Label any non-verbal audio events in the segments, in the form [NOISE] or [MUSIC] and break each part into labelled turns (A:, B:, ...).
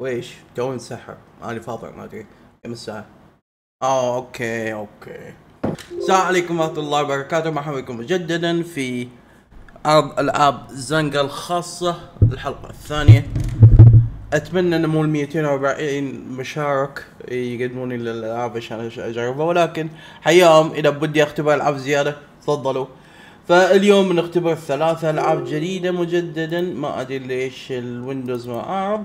A: ويش تو سحر انا فاضي ما ادري كم الساعه اه اوكي اوكي السلام عليكم ورحمه الله وبركاته مرحبا بكم مجددا في عرض العاب زنقه الخاصه الحلقه الثانيه اتمنى ان مو ال 240 مشارك يقدمون لي الالعاب عشان اجربها ولكن حياهم اذا بدي اختبر العاب زياده تفضلوا فاليوم بنختبر ثلاثة العاب جديده مجددا ما ادري ليش الويندوز ما اعرف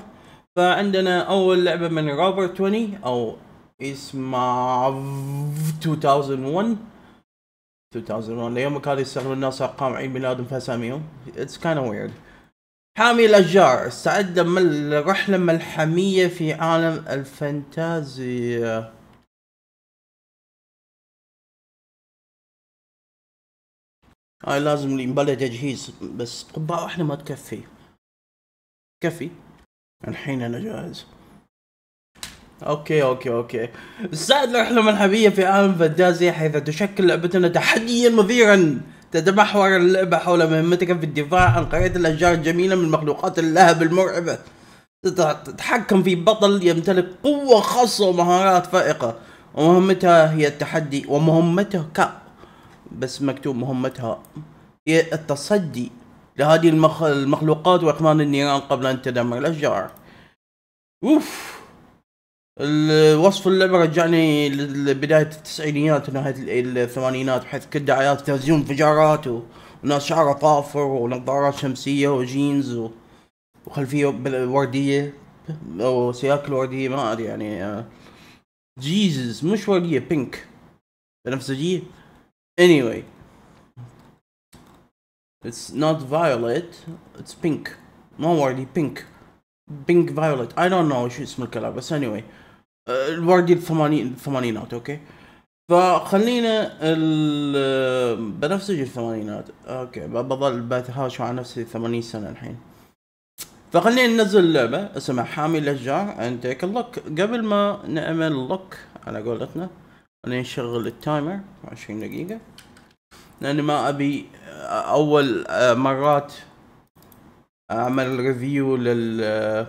A: فعندنا اول لعبه من روبر 20 او اسمها 2001 2001 ليومك هذا يستخدم الناس ارقام عيد ميلادهم في اساميهم اتس اوف ويرد حامي الاشجار استعد لرحله ملحميه في عالم الفانتازيا هاي لازم ينبلى تجهيز بس قبعه واحده ما تكفي كفي الحين انا جاهز اوكي اوكي اوكي استعد رحلة ملحبية في عالم فانتازيا حيث تشكل لعبتنا تحديا مثيرا تتمحور اللعبة حول مهمتك في الدفاع عن قرية الاشجار الجميلة من مخلوقات اللهب المرعبة تتحكم في بطل يمتلك قوة خاصة ومهارات فائقة ومهمتها هي التحدي ومهمتها ك بس مكتوب مهمتها هي التصدي لهذه المخ... المخلوقات واكمان النيران قبل أن تدمر الأشجار أوف الوصف اللعبة رجعني لبداية التسعينيات ونهاية الثمانينات بحيث كل دعايات تلفزيون انفجارات وناس شعرها طافر ونظارات شمسية وجينز و... وخلفية وردية أو سياكل وردية ما أدري يعني جيزز آه. مش وردية بينك بنفسجية anyway It's not violet, it's pink. مو وردي pink. Pink violet. I don't know شو اسم الكلام بس anyway. Uh, الوردي الثمانين الثمانينات اوكي فخلينا ال بنفسجي الثمانينات اوكي بظل بتهاوش مع نفسي 80 سنه الحين فخلينا ننزل لعبة اسمها حامي الاشجار take تيك look قبل ما نعمل لوك على قولتنا خلينا نشغل التايمر 20 دقيقة لاني ما ابي اول مرات اعمل ريفيو لل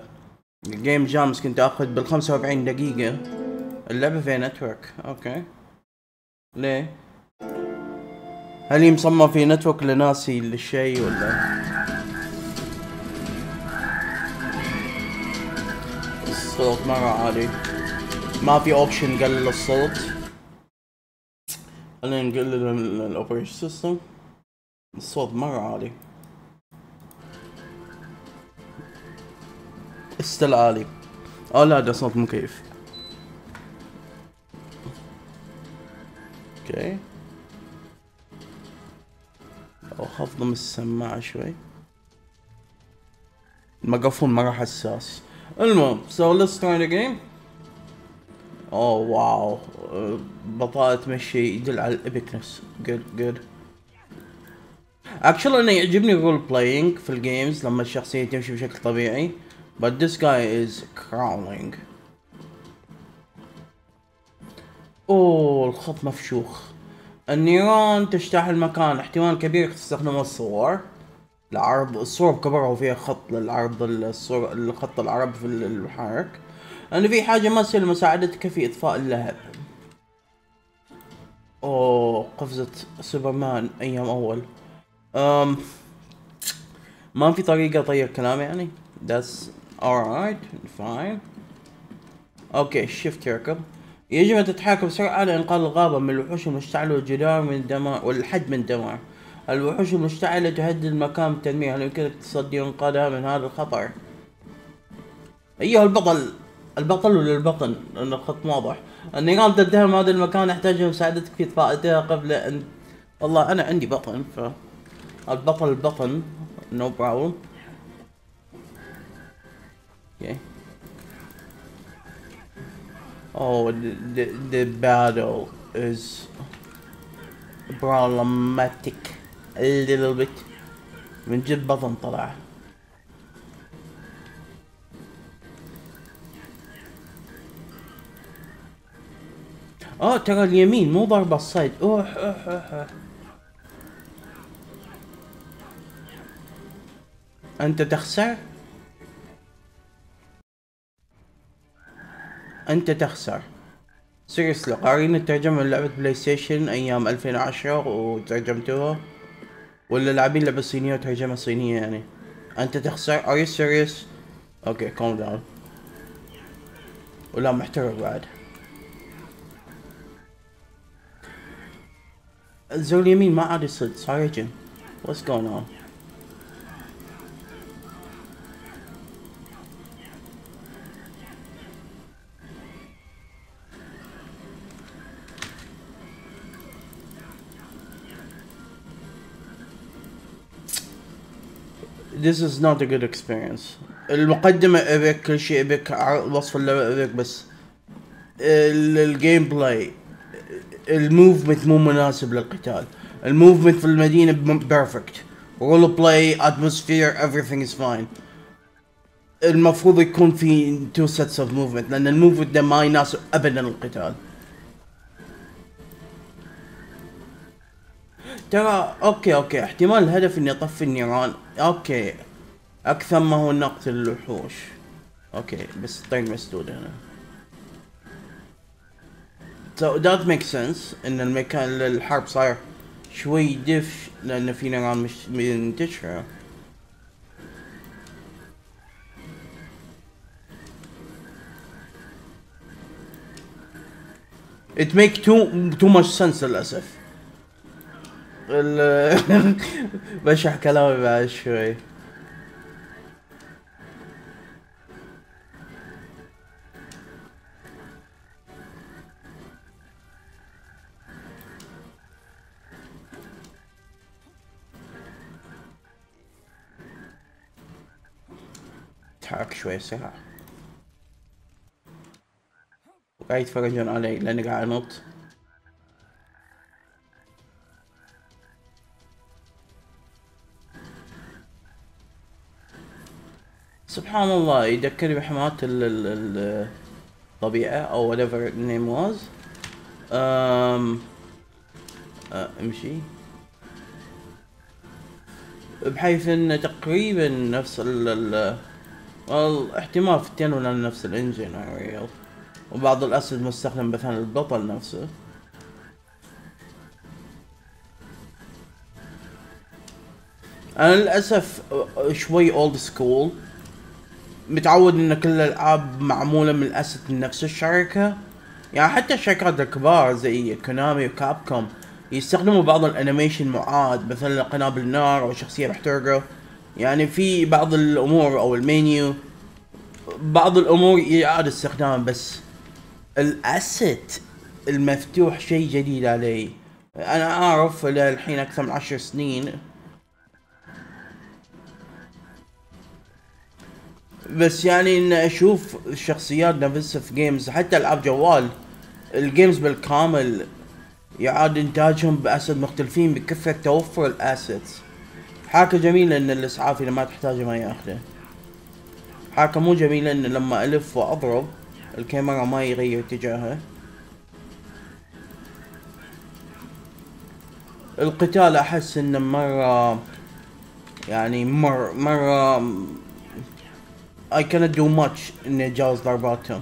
A: الجيم جامز كنت اخذ بال 45 دقيقة اللعبة فيها نتورك اوكي ليه؟ هل هي مصممة في نتورك لناسي للشيء ولا؟ الصوت مرة عالي ما في اوبشن قلل الصوت خلينا نقلل الاوبريشن سيستم الصوت مرة عالي استل عالي اه لا ده صوت مكيف اوكي او خفض من السماعة شوي المقفول مرة حساس المهم so let's try the game اوه واو بطاقة مشي يدل على الابكنس جود جود اكشلي انا يعجبني رول بلاينج في الجيمز لما الشخصية تمشي بشكل طبيعي but this guy is crawling اوه الخط مفشوخ النيرون تجتاح المكان احتمال كبير تستخدم الصور لعرض الصور كبروا فيها خط للعرض الصور الخط العرب في المحرك لأنه في حاجة ما تصير لمساعدتك في إطفاء اللهب أوه قفزة سوبرمان أيام أول أم ما في طريقة أطير كلام يعني that's alright fine أوكي شفت يركب يجب أن تتحرك بسرعة لإنقاذ الغابة من الوحوش المشتعلة والجدار من الدمار والحد من الدمار الوحوش المشتعلة تهدد مكان التنمية هل يمكنك تصدي إنقاذها من هذا الخطر؟ أيها البطل البطل ولا البطن لأن الخط واضح النيران تدهم هذا المكان احتاج مساعدتك في إطفائتها قبل أن والله أنا عندي بطن ف البطل البطن نو no بروبلم Okay. Oh, the, the, the battle is problematic a little bit. من جد بطن طلع. اه ترى اليمين مو ضربة الصيد اوح اوح اوح, أوح. انت تخسر انت تخسر سيريسلي قارين الترجمة لعبة بلاي ستيشن ايام 2010 وترجمتوها ولا لاعبين لعبة صينية وترجمة صينية يعني انت تخسر ار يو سيريس اوكي كوم داون ولا محترف بعد Zulu, you mean my other Sorry, Jim. What's going on? This is not a good experience. المقدمة ابيك كل شيء ابيك الوصف اللعبة ابيك بس الجيم بلاي الموفمنت مو مناسب للقتال الموفمنت في المدينه بيرفكت رول بلاي اتموسفير everything از فاين المفروض يكون في تو سيتس اوف موفمنت لان الموفمنت ده ما يناسب ابدا القتال ترى اوكي اوكي احتمال الهدف اني اطفي النيران اوكي اكثر ما هو نقتل الوحوش اوكي بس طين مسدود هنا So that makes sense ان المكان الحرب صاير شوي دف لان في نيران مش منتشرة It make too too much sense للأسف [LAUGHS] بشرح كلامي بعد شوي اتحرك شوية سرعة وقاعد يتفرجون علي لاني قاعد انط سبحان الله يذكرني بحماة الطبيعة او whatever name was أم امشي بحيث انه تقريبا نفس ال احتمال في التين لان نفس الانجن يعني وبعض الاسد مستخدم مثلا البطل نفسه انا للاسف شوي اولد سكول متعود ان كل الالعاب معموله من الاسد من نفس الشركه يعني حتى الشركات الكبار زي كونامي وكابكوم يستخدموا بعض الانيميشن معاد مثلا قنابل النار او شخصيه محترقه يعني في بعض الامور او المنيو بعض الامور يعاد استخدام بس الاسيت المفتوح شيء جديد علي انا اعرف للحين اكثر من عشر سنين بس يعني ان اشوف الشخصيات نفسها في جيمز حتى العاب جوال الجيمز بالكامل يعاد انتاجهم باسد مختلفين بكثره توفر الاسيتس حاكة جميلة ان الاسعاف اذا ما تحتاجه ما ياخذه حاكة مو جميلة ان لما الف واضرب الكاميرا ما يغير اتجاهه القتال احس انه مرة يعني مر مرة I cannot do much اني اجاز ضرباتهم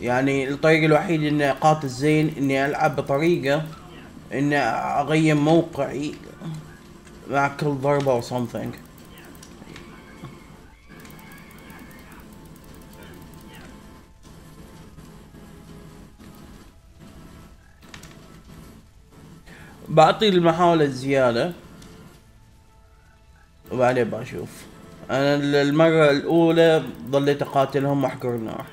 A: يعني الطريقة الوحيدة اني اقاتل زين اني العب بطريقة اني اغير موقعي that could Larbo something. بعطي المحاولة زيادة وبعدين بشوف انا المرة الاولى ظليت اقاتلهم واحقر النار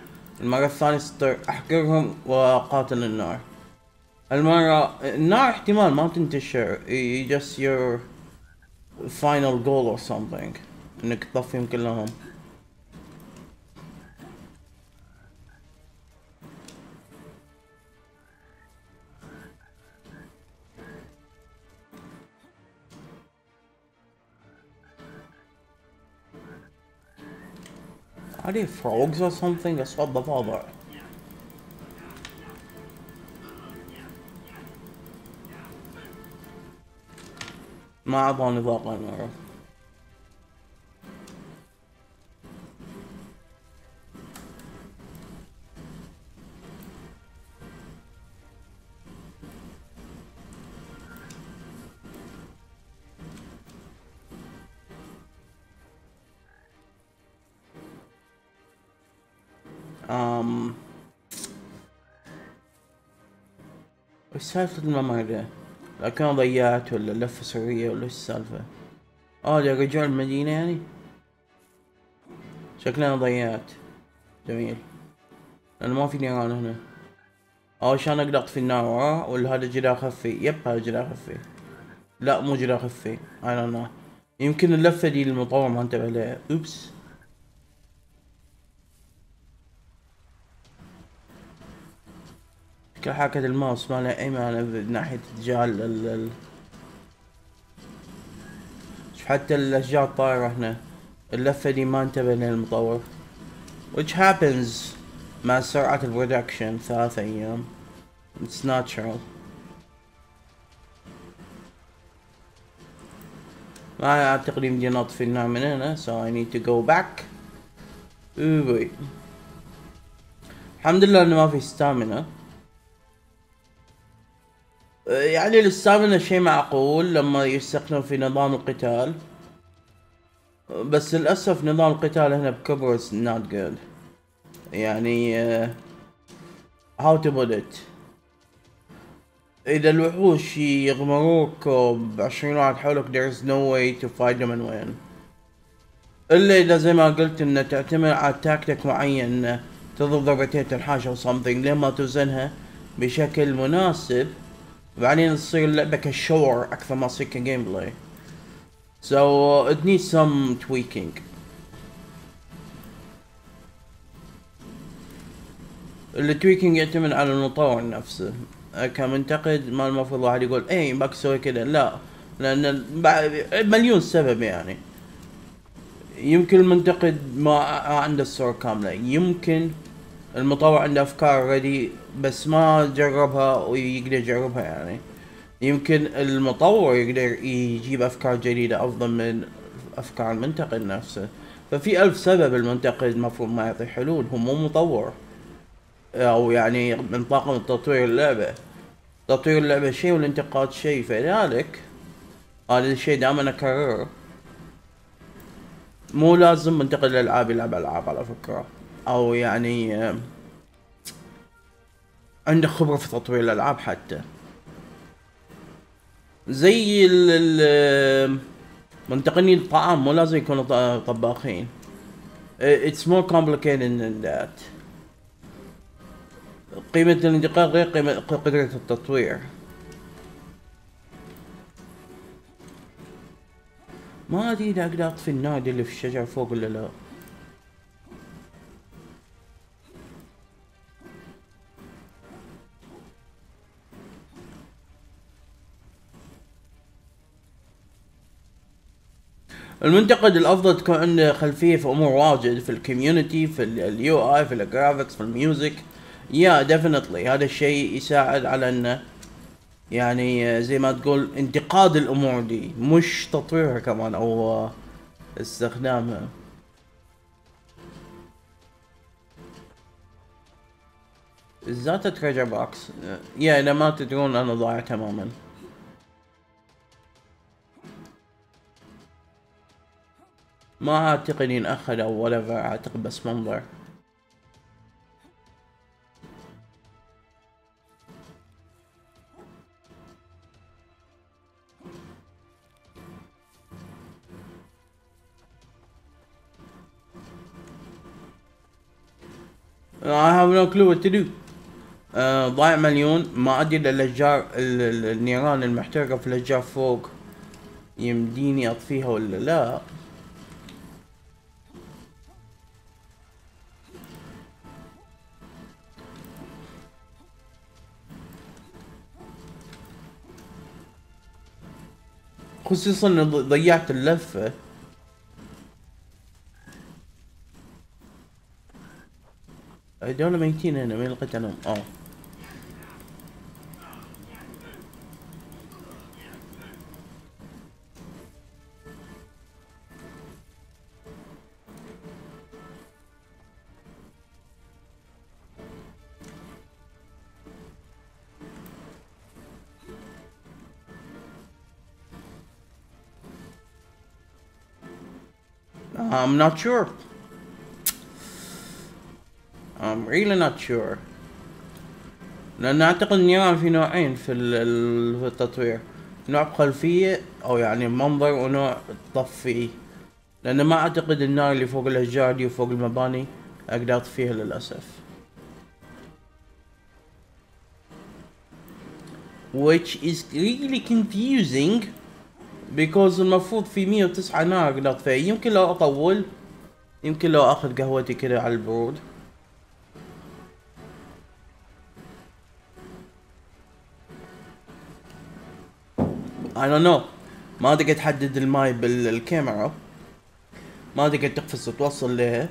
A: المرة الثانية صرت احقرهم واقاتل النار المرة النار احتمال ما تنتشر يجس your final goal or something نقطفهم كلهم Are they frogs or something? I what the bother. My eyeball is up right now. Um, it's hard to remember. لكن ضيعت ولا لفة سرية ولا ايش السالفة اه ده رجوع المدينة يعني شكلنا ضيعت جميل لأن ما في نيران هنا اه عشان اقدر اطفي النار وراه ولا هذا جدار خفي يب هذا جدار خفي لا مو جدار خفي اي دونت نو يمكن اللفة دي المطور ما انتبه لها اوبس كحركة الماوس ما لها أي معنى ناحية اتجاه ال شوف حتى الأشجار الطايرة هنا اللفة دي ما انتبه لها المطور which happens مع سرعة البرودكشن ثلاثة أيام it's natural ما أعتقد يمدينا نطفي النار من هنا so I need to go back أوه الحمد لله إنه ما في ستامنا يعني الاستامنا شيء معقول لما يستخدم في نظام القتال بس للأسف نظام القتال هنا بكبرس نوت جود يعني هاو تو بوت ات إذا الوحوش يغمروك 20 واحد حولك ذير از نو واي تو فايت them and وين إلا إذا زي ما قلت انه تعتمد على تاكتيك معين تضرب ضربتين تنحاش أو لين ما توزنها بشكل مناسب وبعدين تصير اللعبة كشور أكثر ما تصير كجيم بلاي. So it needs some tweaking. التويكينج يعتمد على المطور نفسه أه، كمنتقد ما المفروض واحد يقول اي باك سوي كذا لا لان مليون سبب يعني يمكن المنتقد ما عنده الصورة كاملة يمكن المطور عنده افكار ريدي بس ما جربها ويقدر يجربها يعني يمكن المطور يقدر يجيب افكار جديدة افضل من افكار المنتقد نفسه ففي ألف سبب المنتقد المفروض ما يعطي حلول هو مو مطور أو يعني من طاقم تطوير اللعبة تطوير اللعبة شيء والانتقاد شيء فلذلك هذا الشيء دائما أكرره مو لازم منتقد الألعاب يلعب ألعاب على فكرة او يعني عنده خبرة في تطوير الالعاب حتى زي ال ال تقني الطعام مو لازم يكونوا طباخين اتس مور complicated than that قيمة الانتقال غير قيمة قدرة التطوير ما ادري اذا اقدر اطفي النادي اللي في الشجرة فوق ولا لا المنتقد الافضل تكون عنده خلفيه في امور واجد في الكوميونتي في اليو اي في الجرافيكس في الميوزك يا ديفنتلي هذا الشيء يساعد على انه يعني زي ما تقول انتقاد الامور دي مش تطويرها كمان او استخدامها ذات تريجر بوكس يا اذا ما تدرون انا ضايع تماما ما أعتقد إن أخذ أو whatever أعتقد بس منظر I have no clue what to do. ضايع مليون ما ادري الاشجار النيران المحترقه في الاشجار فوق يمديني اطفيها ولا لا خصوصا اني ضيعت اللفة هذول ميتين هنا وين لقيت عليهم؟ اه Uh, I'm not sure. I'm really not sure. لأن أعتقد النيران في نوعين في التطوير نوع خلفية أو يعني منظر ونوع طفي لأن ما أعتقد النار اللي فوق الأشجار دي وفوق المباني أقدر أطفيها للأسف which is really confusing بيكوز المفروض في 109 نار لطفي يمكن لو اطول يمكن لو اخذ قهوتي كده على البرود I don't know ما تقدر تحدد الماي بالكاميرا ما تقدر تقفز توصل لها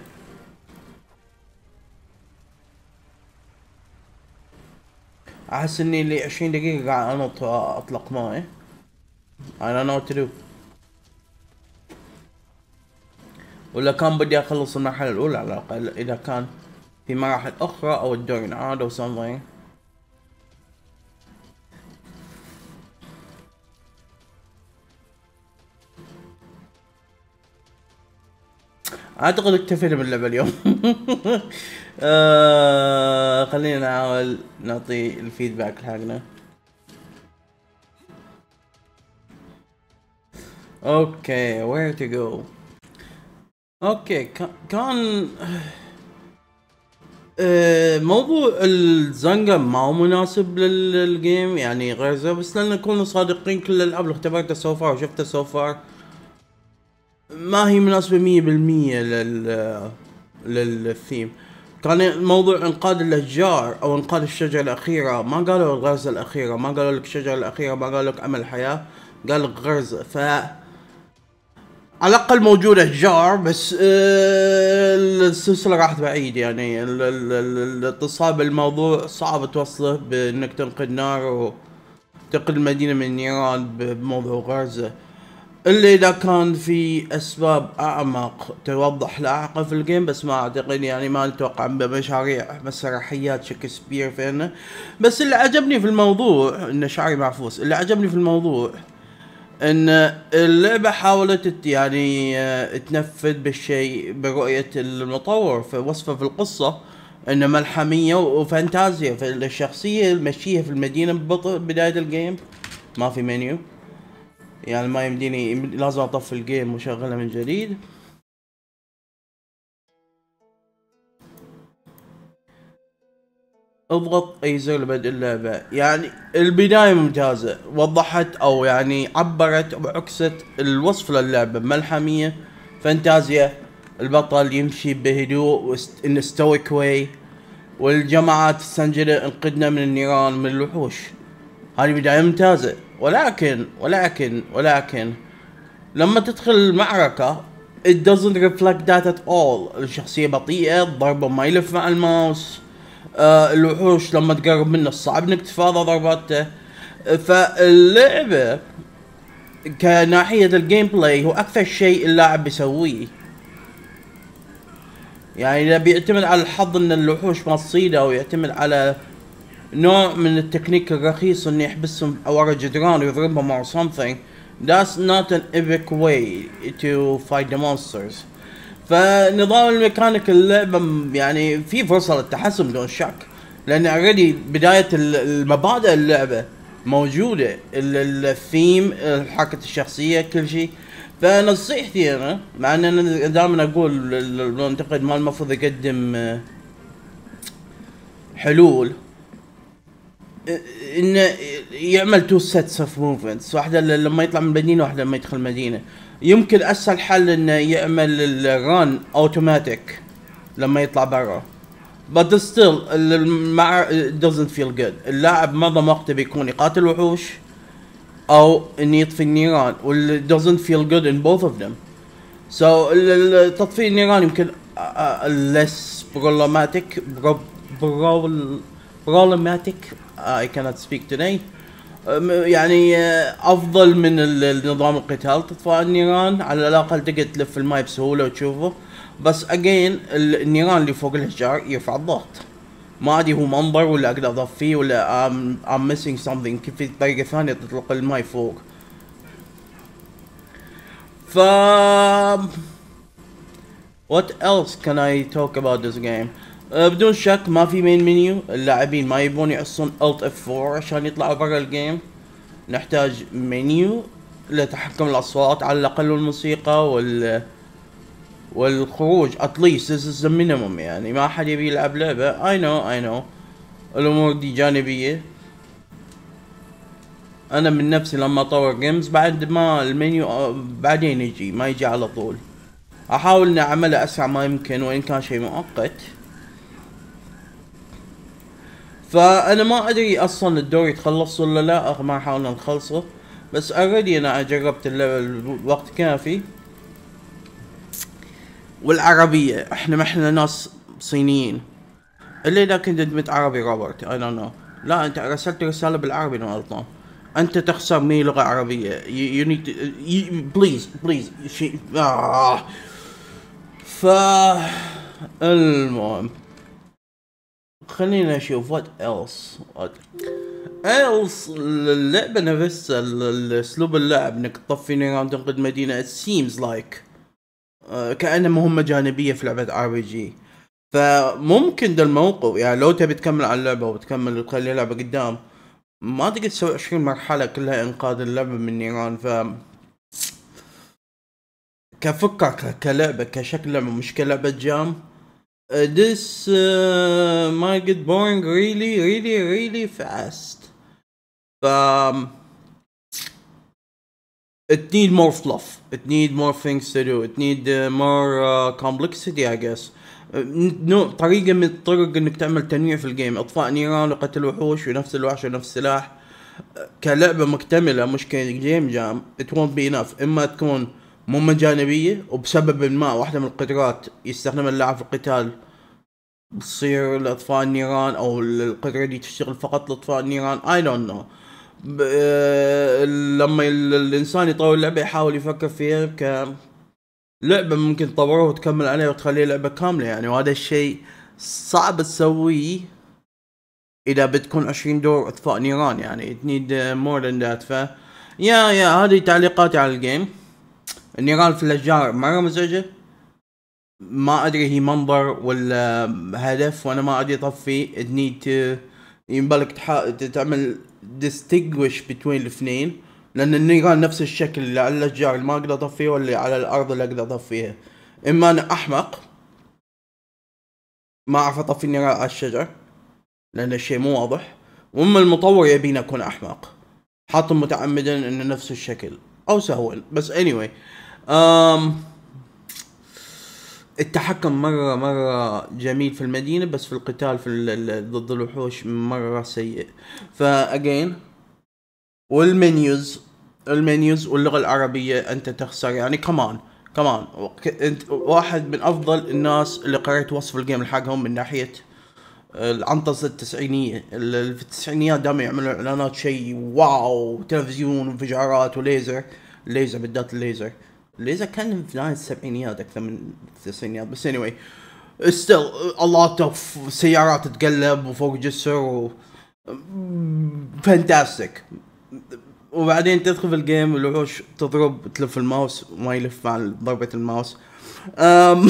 A: احس اني لي 20 دقيقة قاعد انط اطلق ماي I don't know what to do ولا كان بدي اخلص المرحلة الأولى على الأقل إذا كان في مراحل أخرى أو الدور ينعاد أو something اعتقد اكتفينا باللعبه اليوم [LAUGHS] آه خلينا نحاول نعطي الفيدباك حقنا اوكي وير تو جو اوكي كان موضوع الزنقه ما هو مناسب للجيم يعني غير زي بس لان نكون صادقين كل الالعاب اللي اختبرتها سو فار وشفتها سو فار ما هي مناسبه 100% لل آه، للثيم كان موضوع انقاذ الاشجار او انقاذ الشجره الاخيره ما قالوا الغرزه الاخيره ما قالوا لك الشجره الاخيره ما قالوا لك امل حياه قال لك غرزه ف على الاقل موجوده جار بس آه، السلسله راحت بعيد يعني الاتصال بالموضوع صعب توصله بانك تنقذ نار وتنقذ المدينه من النيران بموضوع غرزه الا اذا كان في اسباب اعمق توضح لاحقا في الجيم بس ما اعتقد يعني ما اتوقع بمشاريع مسرحيات شكسبير فينا بس اللي عجبني في الموضوع انه شعري معفوس اللي عجبني في الموضوع ان اللعبة حاولت يعني آه، تنفذ بالشيء برؤية المطور في وصفه في القصة انه ملحمية وفانتازيا فالشخصية المشية في المدينة ببطء بداية الجيم ما في منيو يعني ما يمديني لازم اطفي الجيم واشغلها من جديد اضغط اي زر لبدء اللعبة يعني البداية ممتازة وضحت او يعني عبرت وعكست الوصف للعبة ملحمية فانتازيا البطل يمشي بهدوء ان ستويك واي والجماعات السنجدة انقذنا من النيران من الوحوش هذه بداية ممتازة ولكن ولكن ولكن لما تدخل المعركة it doesn't reflect that at all الشخصية بطيئة الضربة ما يلف مع الماوس آه، الوحوش لما تقرب منه صعب انك تتفادى ضرباته فاللعبه كناحيه الجيم بلاي هو اكثر شيء اللاعب بيسويه يعني بيعتمد على الحظ ان الوحوش ما تصيده ويعتمد على نوع من التكنيك الرخيص انه يحبسهم ورا جدران ويضربهم أو something that's not an epic way to fight the monsters فنظام الميكانيك اللعبه يعني في فرصه للتحسن بدون شك لان اوريدي بدايه المبادئ اللعبه موجوده الثيم حركه الشخصيه كل شيء فنصيحتي انا مع ان انا دائما اقول المنتقد ما المفروض يقدم آه، حلول انه يعمل تو سيتس اوف موفمنتس واحده لما يطلع من المدينه واحده لما يدخل المدينه يمكن اسهل حل انه يعمل الران اوتوماتيك لما يطلع برا بس ستيل مع دوزنت فيل جود اللاعب معظم وقته بيكون يقاتل وحوش او انه يطفي النيران وال فيل جود ان بوث اوف ذم سو تطفي النيران يمكن less بروبلماتيك problematic I cannot speak today يعني آه، افضل من النظام القتال تطفى النيران على الاقل تقدر تلف الماي بسهوله وتشوفه بس اجين النيران اللي فوق الحجار يرفع الضغط ما ادري هو منظر ولا اقدر اضفيه ولا ام ميسينج سمثينج كيف في طريقه ثانيه تطلق الماي فوق ف what else can I talk about this game أه، بدون شك ما في مين منيو اللاعبين ما يبون يعصون الت اف 4 عشان يطلعوا برا الجيم نحتاج منيو لتحكم الاصوات على الاقل والموسيقى وال والخروج اتليست ذس از مينيمم يعني ما حد يبي يلعب لعبه اي نو اي نو الامور دي جانبيه انا من نفسي لما اطور جيمز بعد ما المنيو أه، بعدين يجي ما يجي على طول احاول اني اعمله اسرع ما يمكن وان كان شيء مؤقت فانا ما ادري اصلا الدور يتخلص ولا لا ما حاولنا نخلصه بس اوريدي انا جربت الليفل وقت كافي والعربية احنا ما احنا ناس صينيين الا اذا كنت ادمت عربي روبرت اي دونت نو لا انت ارسلت رسالة بالعربي انا غلطان انت تخسر مي لغة عربية يو نيد بليز بليز شي ف المهم خلينا نشوف وات ايلس ايلس اللعبة نفسها اسلوب اللعب انك تطفي نيران وتنقذ مدينة it لايك آه، كأنها مهمة جانبية في لعبة ار بي جي فممكن ده الموقف يعني لو تبي تكمل على اللعبة وتكمل وتخلي اللعبة قدام ما تقدر تسوي 20 مرحلة كلها انقاذ اللعبة من نيران ف كفكر كلعبة كشكل لعبة مش كلعبة جام this uh, might get boring really, really, really fast. Um, it need more fluff. It need more things to do. It need uh, more complexity, I guess. نوع طريقة من الطرق انك تعمل تنويع في الجيم اطفاء نيران وقتل وحوش ونفس الوحش ونفس السلاح كلعبة مكتملة مش كجيم جام it won't be enough اما تكون من جانبية وبسبب ما واحدة من القدرات يستخدمها اللاعب في القتال تصير لإطفاء النيران أو القدرة دي تشتغل فقط لإطفاء النيران اي آه، دونت نو لما الإنسان يطور اللعبة يحاول يفكر فيها ك لعبة ممكن تطورها وتكمل عليها وتخليها لعبة كاملة يعني وهذا الشيء صعب تسويه اذا بتكون 20 دور اطفاء نيران يعني تنيد مور ذان ذات ف يا يا هذه تعليقاتي على الجيم النيران في الاشجار مره مزعجه ما ادري هي منظر ولا هدف وانا ما ادري اطفي نيد يعني ينبالك تعمل ديستنجوش بين الاثنين لان النيران نفس الشكل اللي على الاشجار اللي ما اقدر اطفيه ولا على الارض اللي اقدر اطفيها اما انا احمق ما اعرف اطفي النيران على الشجر لان الشيء مو واضح واما المطور يبيني اكون احمق حاطه متعمدا انه نفس الشكل او سهوا بس anyway أم التحكم مرة مرة جميل في المدينة بس في القتال في ضد الوحوش مرة سيء فأجين والمنيوز المنيوز واللغة العربية أنت تخسر يعني كمان كمان انت واحد من افضل الناس اللي قريت وصف الجيم حقهم من ناحيه العنطزه التسعينيه اللي في التسعينيات دائما يعملوا اعلانات شيء واو تلفزيون وانفجارات وليزر ليزر بالذات الليزر ليزا كان في نهايه السبعينيات اكثر من التسعينيات بس anyway ستيل lot اوف سيارات تتقلب وفوق جسر و فانتاستيك وبعدين تدخل في الجيم الوحوش تضرب تلف الماوس ما يلف مع ضربة الماوس أم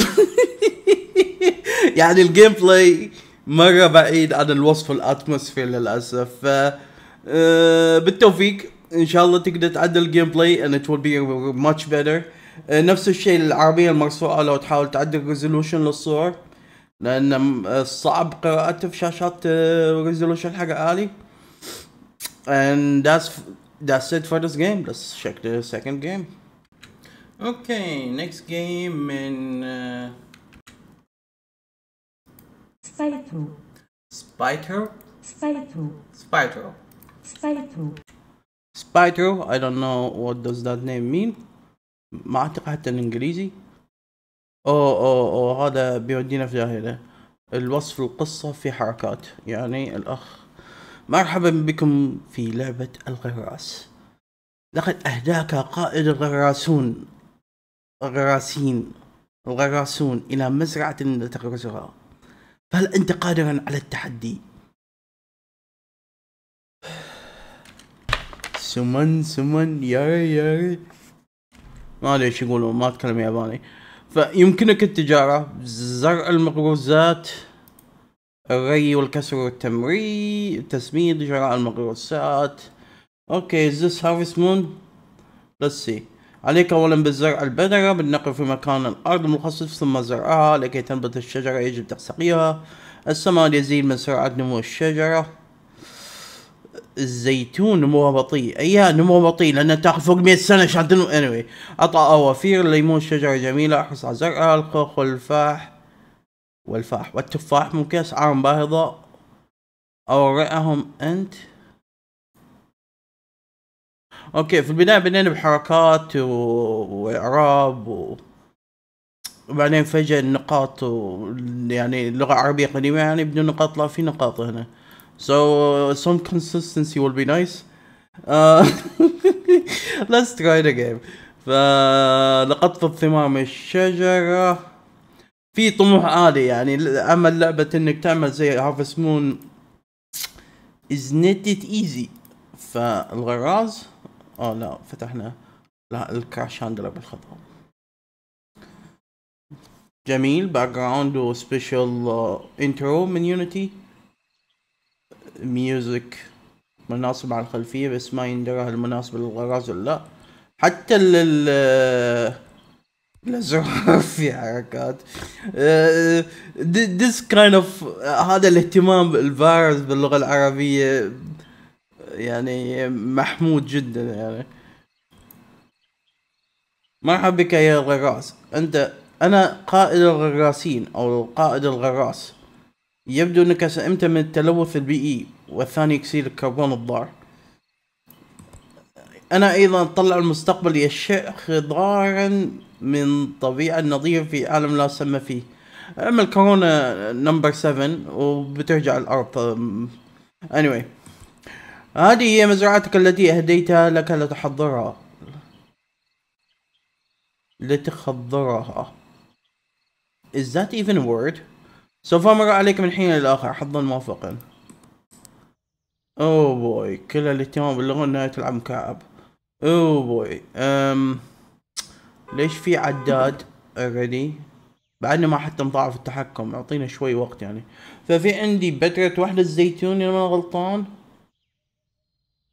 A: [LAUGHS] يعني الجيم بلاي مرة بعيد عن الوصف الاتموسفير للأسف ف أه، بالتوفيق ان شاء الله تقدر تعدل الجيم بلاي and it will be much better نفس الشيء العربية المرسومة لو تحاول تعدل ريزولوشن للصور لان صعب قراءته في شاشات ريزولوشن حاجة عالي and that's that's it for this game let's check the second game okay next game من uh... Spyro Spyro Spyro Spyro I don't know what does that name mean ما اعتقد حتى الانجليزي اوه اوه اوه هذا بيودينا في داهية الوصف القصة في حركات يعني الاخ مرحبا بكم في لعبة الغراس لقد اهداك قائد الغراسون الغراسين الغراسون الى مزرعة تغرسها فهل انت قادرا على التحدي سمن سمن ياري ياري ما ادري ايش يقولون ما اتكلم ياباني فيمكنك التجارة زرع المقروزات الري والكسر والتمري تسميد شراء المقروزات اوكي ذس هارفست مون ليتس سي عليك اولا بزرع البذرة بالنقر في مكان الارض المخصص ثم زرعها لكي تنبت الشجرة يجب تسقيها السماد يزيد من سرعة نمو الشجرة الزيتون نموها بطيء اي نموها بطيء لان تاخذ فوق 100 سنه عشان تنمو anyway عطاء اوافير الليمون شجره جميله احرص على زرعها الخوخ والفاح والفاح والتفاح ممكن اسعارهم باهظه اورعهم انت اوكي في البدايه بنينا بحركات و... واعراب و... وبعدين فجأة النقاط و... يعني اللغة العربية قديمة يعني بدون نقاط لا في نقاط هنا So uh, some consistency will be nice. Uh, [LAUGHS] let's try the game. فلقطف الثمار من الشجرة في طموح عالي يعني عمل لعبة انك تعمل زي هارفست مون is not it easy فالغراز اه لا فتحنا لا الكراش هاندلر بالخطأ جميل باك جراوند وسبيشال انترو من يونيتي ميوزك مناسب على الخلفية بس ما يندرى هل مناسب للغراز ولا لا حتى لل الازرار في حركات ذس كايند اوف هذا الاهتمام بالفارز باللغة العربية يعني محمود جدا يعني مرحبا بك يا الغراس انت انا قائد الغراسين او قائد الغراس يبدو انك سئمت من التلوث البيئي والثاني اكسيد الكربون الضار انا ايضا اطلع المستقبل يشع خضارا من طبيعة نظيفة في عالم لا سمى فيه اما الكورونا نمبر 7 وبترجع الارض anyway هذه هي مزرعتك التي اهديتها لك لتحضرها لتخضرها Is that even a word? سوف امر عليك من حين الى اخر حظا موفقا اوه oh بوي كل الاهتمام باللغة انها تلعب مكعب اوه oh بوي أم... ليش في عداد اوريدي بعدنا ما حتى مضاعف التحكم اعطينا شوي وقت يعني ففي عندي بترة واحدة الزيتون اذا ما غلطان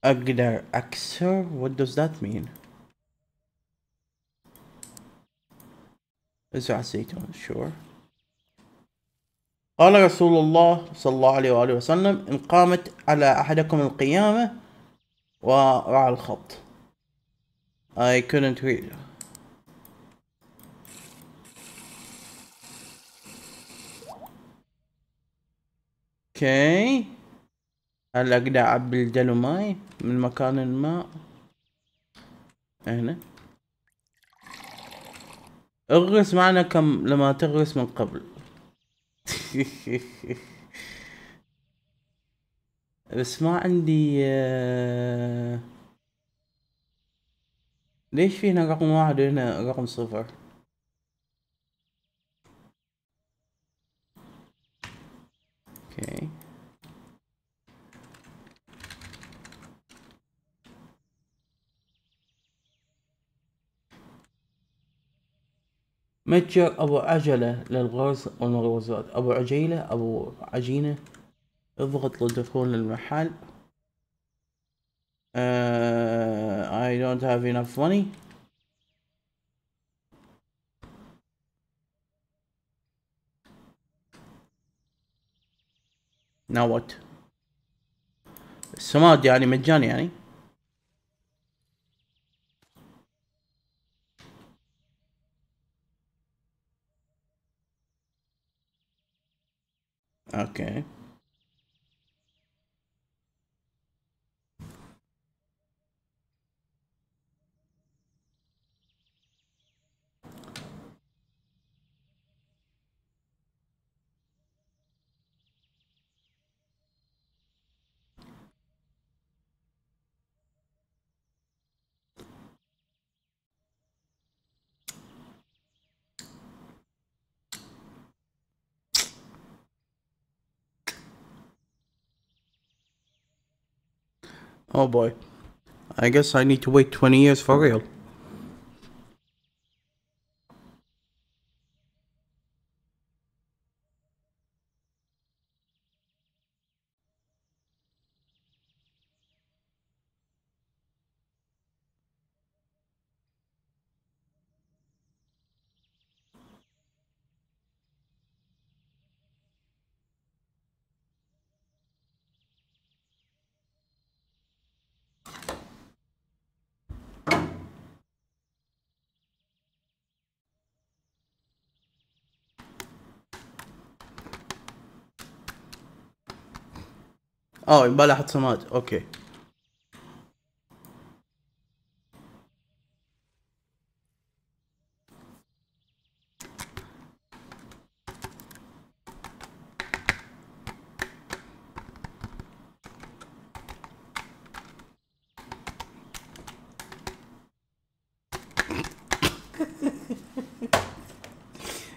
A: اقدر اكسر what does that mean ازرع الزيتون sure قال رسول الله صلى الله عليه وآله وسلم إن قامت على أحدكم القيامة ورعى الخط I couldn't read اوكي هل اقدر اعبي الجلو ماي من مكان ما هنا اغرس معنا كم لما تغرس من قبل [LAUGHS] بس ما عندي آه، ليش في هنا رقم واحد وهنا رقم صفر اوكي okay. متجر أبو عجلة للغرز والمغرزات أبو عجيلة أبو عجينة اضغط للدخول للمحل uh, I don't have enough money now what السماد يعني مجاني يعني Okay Oh boy. I guess I need to wait 20 years for real. اه يبالي احط سماد اوكي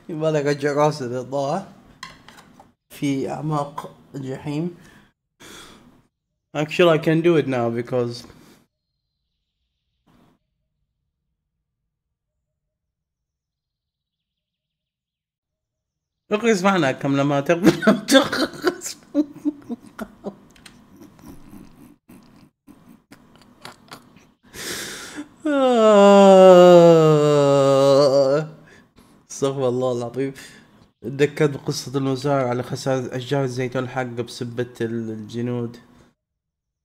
A: يبالي اقجع راسي للضاء في اعماق الجحيم I'm sure I can do it now because اقرص معنا كم لما تقبل تقرص استغفر الله العظيم تذكرت بقصة المزارع على خسارة أشجار الزيتون حقه بسبة الجنود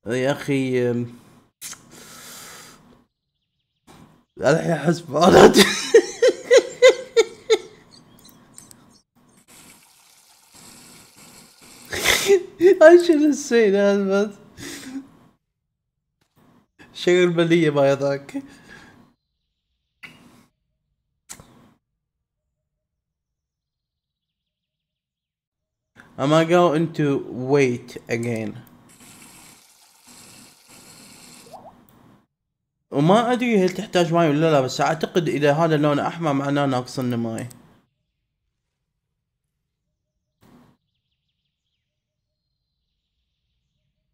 A: يا اخي الحين احس بارد I shouldn't say that but شغل مالية ما يضحك I'm gonna go into wait again وما ادري هل تحتاج ماي ولا لا بس اعتقد اذا هذا اللون احمر معناه ناقص ماي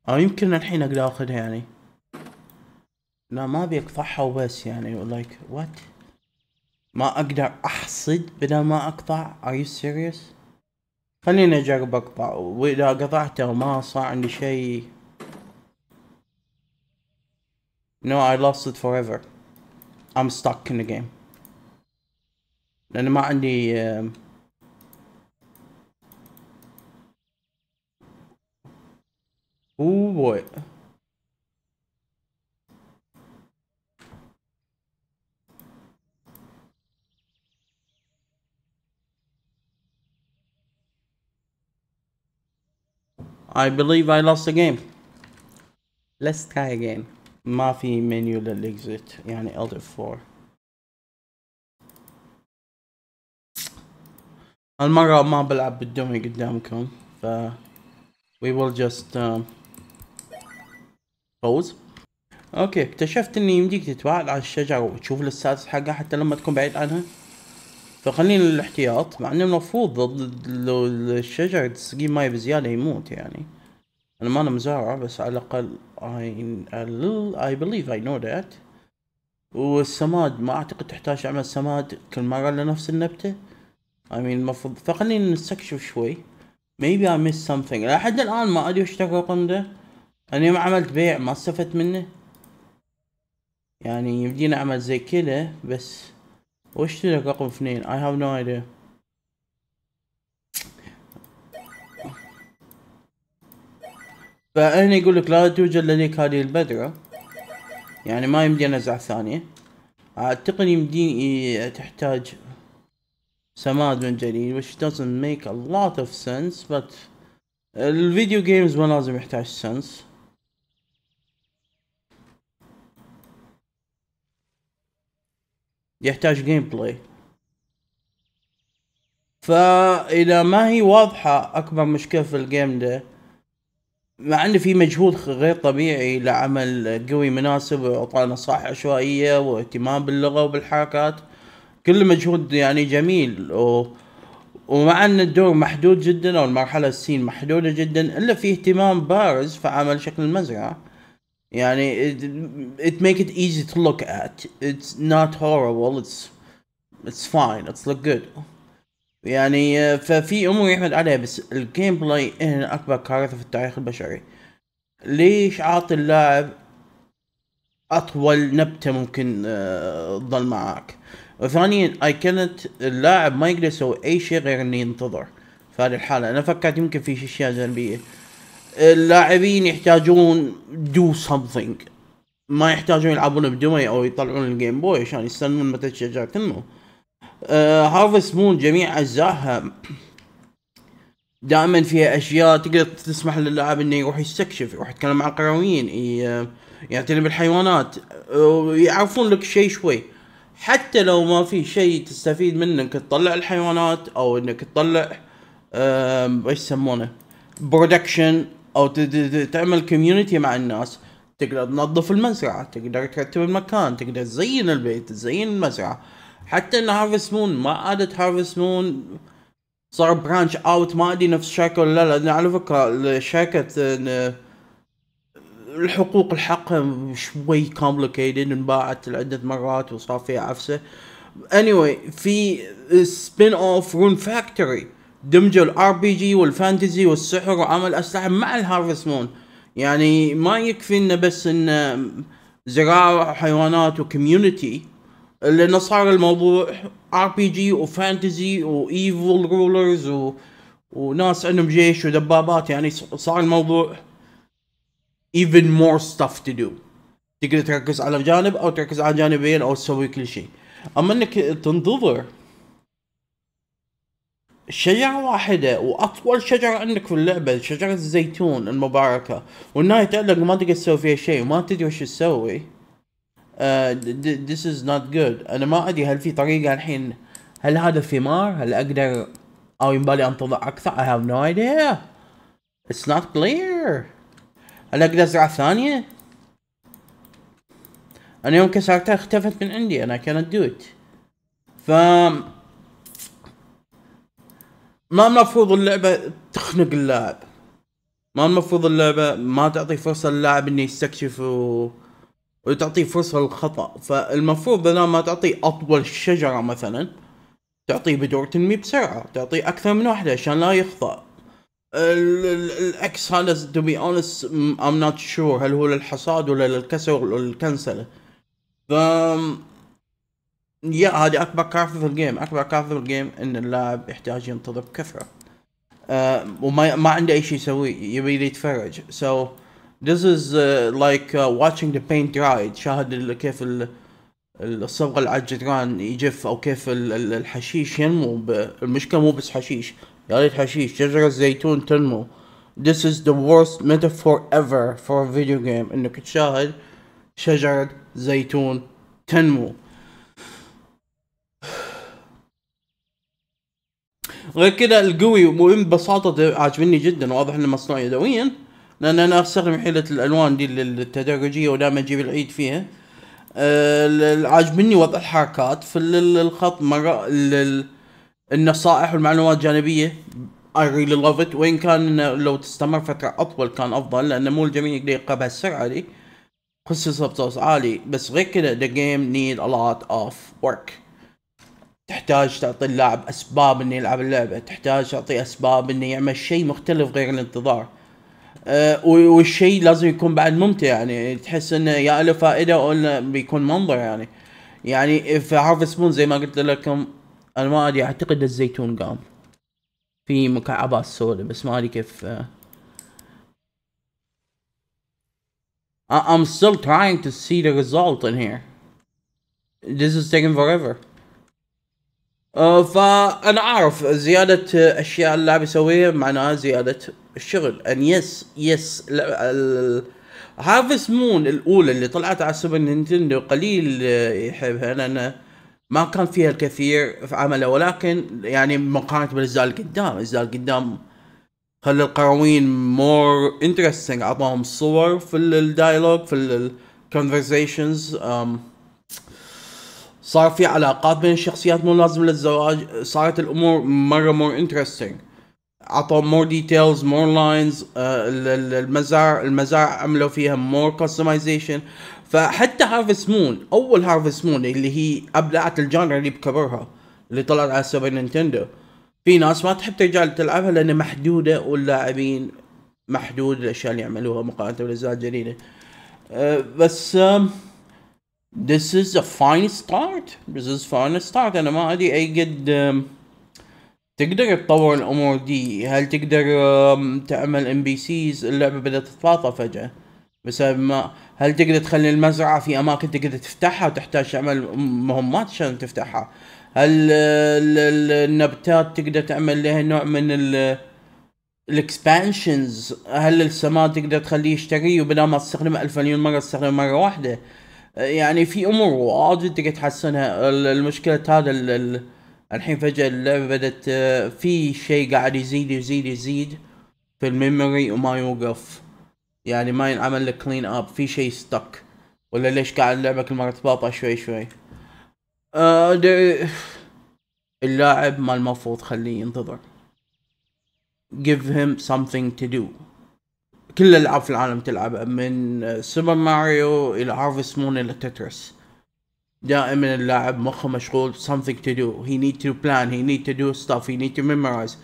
A: او يمكن الحين اقدر اخذها يعني لا ما ابي اقطعها وبس يعني لايك وات ما اقدر احصد بدل ما اقطع ار يو سيريس خليني اجرب اقطع واذا قطعته وما صار عندي شيء No, I lost it forever. I'm stuck in the game. لأن ما عندي Oh boy. I believe I lost the game. Let's try again. ما في منيو للاكزيت يعني الت اف 4 هالمرة ما بلعب بالدمي قدامكم ف we will just um، pause اوكي اكتشفت اني يمديك تتواعد على الشجرة وتشوف الستاتس حقها حتى لما تكون بعيد عنها فخلينا الاحتياط مع انه المفروض لو الشجر تسقيه ماي بزيادة يموت يعني انا ما انا مزارع بس على الاقل اي اي بليف اي نو ذات والسماد ما اعتقد تحتاج اعمل سماد كل مرة لنفس النبتة I mean المفروض فخلينا نستكشف شوي ميبي اي ميس سمثينغ لحد الان ما ادري وش الرقم ده انا ما عملت بيع ما استفدت منه يعني يمديني اعمل زي كذا بس وش الرقم اثنين اي هاف نو ايديا فهنا يقول لك لا توجد لديك هذه البذرة يعني ما يمدي نزع ثانية اعتقد يمدي تحتاج سماد من جديد which doesn't make a lot of sense but الفيديو جيمز ما لازم يحتاج سنس يحتاج جيم بلاي فاذا ما هي واضحة اكبر مشكلة في الجيم ده مع ان في مجهود غير طبيعي لعمل قوي مناسب واعطاء نصائح عشوائيه واهتمام باللغه وبالحركات كل مجهود يعني جميل و... ومع ان الدور محدود جدا او المرحله السين محدوده جدا الا في اهتمام بارز في عمل شكل المزرعه يعني it, it make it easy to look at it's not horrible it's it's fine it's look good يعني آه، ففي امور يحمد عليها بس الجيم بلاي هنا اكبر كارثه في التاريخ البشري ليش عاطي اللاعب اطول نبته ممكن آه، تظل معاك وثانيا اي كانت اللاعب ما يقدر يسوي اي شيء غير انه ينتظر في هذه الحاله انا فكرت يمكن في اشياء جانبيه اللاعبين يحتاجون دو سمثينج ما يحتاجون يلعبون بدمي او يطلعون الجيم بوي عشان يستنون متى الشجره تنمو هارفست آه، مون جميع اجزائها دائما فيها اشياء تقدر تسمح للاعب انه يروح يستكشف يروح يتكلم مع القرويين آه، يعتني بالحيوانات آه، يعرفون لك شيء شوي حتى لو ما في شيء تستفيد منه انك تطلع الحيوانات او انك تطلع ايش يسمونه برودكشن او تعمل كوميونتي مع الناس تقدر تنظف المزرعه تقدر ترتب المكان تقدر تزين البيت تزين المزرعه حتى ان هارفست مون ما عادت هارفست مون صار برانش اوت ما ادري نفس شركة ولا لا لان على فكره شركة آه، الحقوق الحق شوي كومبليكيتد انباعت لعدة مرات وصار فيها عفسه anyway في سبين اوف رون فاكتوري دمجوا الار بي جي والفانتزي والسحر وعمل اسلحه مع الهارفست مون يعني ما يكفي انه بس انه زراعه وحيوانات وكوميونتي لانه صار الموضوع ار بي جي وفانتزي وايفل رولرز و... وناس عندهم جيش ودبابات يعني صار الموضوع even more stuff to do تقدر تركز على جانب او تركز على جانبين او تسوي كل شيء اما انك تنتظر شجرة واحدة واطول شجرة عندك في اللعبة شجرة الزيتون المباركة والنهاية تعلق ما تقدر تسوي فيها شيء وما تدري وش تسوي آه، this is not good انا ما ادري هل في طريقه الحين هل هذا ثمار هل اقدر او ينبالي انتظر اكثر I have no idea it's not clear هل اقدر ازرع ثانيه انا يوم كسرتها اختفت من عندي انا كانت دوت ف ما المفروض اللعبة تخنق اللاعب ما المفروض اللعبة ما تعطي فرصة للاعب انه يستكشف و... وتعطيه فرصه للخطا فالمفروض بدل ما تعطيه اطول شجره مثلا تعطيه بدور تنمي بسرعه تعطيه اكثر من واحده عشان لا يخطا الاكس هذا تو بي اونست ام نوت شور هل هو للحصاد ولا للكسر ولا للكنسله ف يا هذه اكبر كارثه في الجيم اكبر كارثه في الجيم ان اللاعب يحتاج ينتظر بكثره أه وما ما عنده اي شيء يسويه يبي يتفرج سو so, This is uh, like uh, watching the paint dry تشاهد كيف الصبغة اللي على الجدران يجف او كيف الحشيش ينمو ب... المشكلة مو بس حشيش يا ريت حشيش شجرة الزيتون تنمو This is the worst metaphor ever for a video game انك تشاهد شجرة زيتون تنمو غير كذا القوي ومهم عاجبني جدا واضح انه مصنوع يدويا لان انا استخدم حيله الالوان دي التدرجيه ودائما اجيب العيد فيها أه عاجبني وضع الحركات في الخط مره النصائح والمعلومات الجانبيه I really love it وإن كان لو تستمر فترة أطول كان أفضل لأن مو الجميع يقدر يقرأ بهالسرعة دي خصوصا بصوت عالي بس غير كذا the game need a lot of work تحتاج تعطي اللاعب أسباب إنه يلعب اللعبة تحتاج تعطي أسباب إنه يعمل شيء مختلف غير الانتظار آه، والشيء لازم يكون بعد ممتع يعني تحس انه يا له فائده او بيكون منظر يعني يعني في هارفست مون زي ما قلت لكم انا ما ادري اعتقد الزيتون قام في مكعبات سوداء بس ما ادري كيف آه. I'm still trying to see the result in here. This is taking forever. Uh, آه، فأنا أعرف زيادة أشياء اللاعب يسويها معناها زيادة الشغل ان يس يس هارفست مون الاولى اللي طلعت على سوبر نينتندو قليل آه، يحبها لان ما كان فيها الكثير في عمله ولكن يعني مقارنه بالاجزاء اللي قدام الاجزاء اللي قدام خلى القرويين مور انترستنج اعطاهم صور في الدايلوج في الكونفرزيشنز صار في علاقات بين الشخصيات مو لازم للزواج صارت الامور مره مور انترستنج عطوا مور ديتيلز مور لاينز المزارع المزارع عملوا فيها مور كستمايزيشن فحتى هارفست مون اول هارفست مون اللي هي ابلعت الجانر اللي بكبرها اللي طلعت على سوبر نينتندو في ناس ما تحب ترجع تلعبها لانها محدوده واللاعبين محدود الاشياء اللي يعملوها مقارنه بالاجزاء الجديده بس this is a fine start this is fine start انا ما ادري اي قد تقدر تطور الامور دي هل تقدر تعمل ام بي سيز اللعبه بدات تتفاطى فجاه بسبب ما هل تقدر تخلي المزرعه في اماكن تقدر تفتحها وتحتاج تعمل مهمات عشان تفتحها هل آه، النبتات تقدر تعمل لها نوع من الاكسبانشنز هل السماء تقدر تخليه يشتري وبدل ما تستخدمه ألف مليون مرة تستخدمه مرة واحدة آه، يعني في أمور واجد تقدر تحسنها المشكلة هذا الحين فجأة اللعبة بدت آه، في شيء قاعد يزيد يزيد يزيد في الميموري وما يوقف يعني ما ينعمل لك كلين اب في شيء ستك ولا ليش قاعد اللعبة كل مرة تباطأ شوي شوي آه اللاعب ما المفروض خليه ينتظر give him something to do كل الالعاب في العالم تلعبها من سوبر آه، ماريو الى هارفست مون الى تترس دائما اللاعب مخه مشغول something to do he need to plan he need to do stuff he need to memorize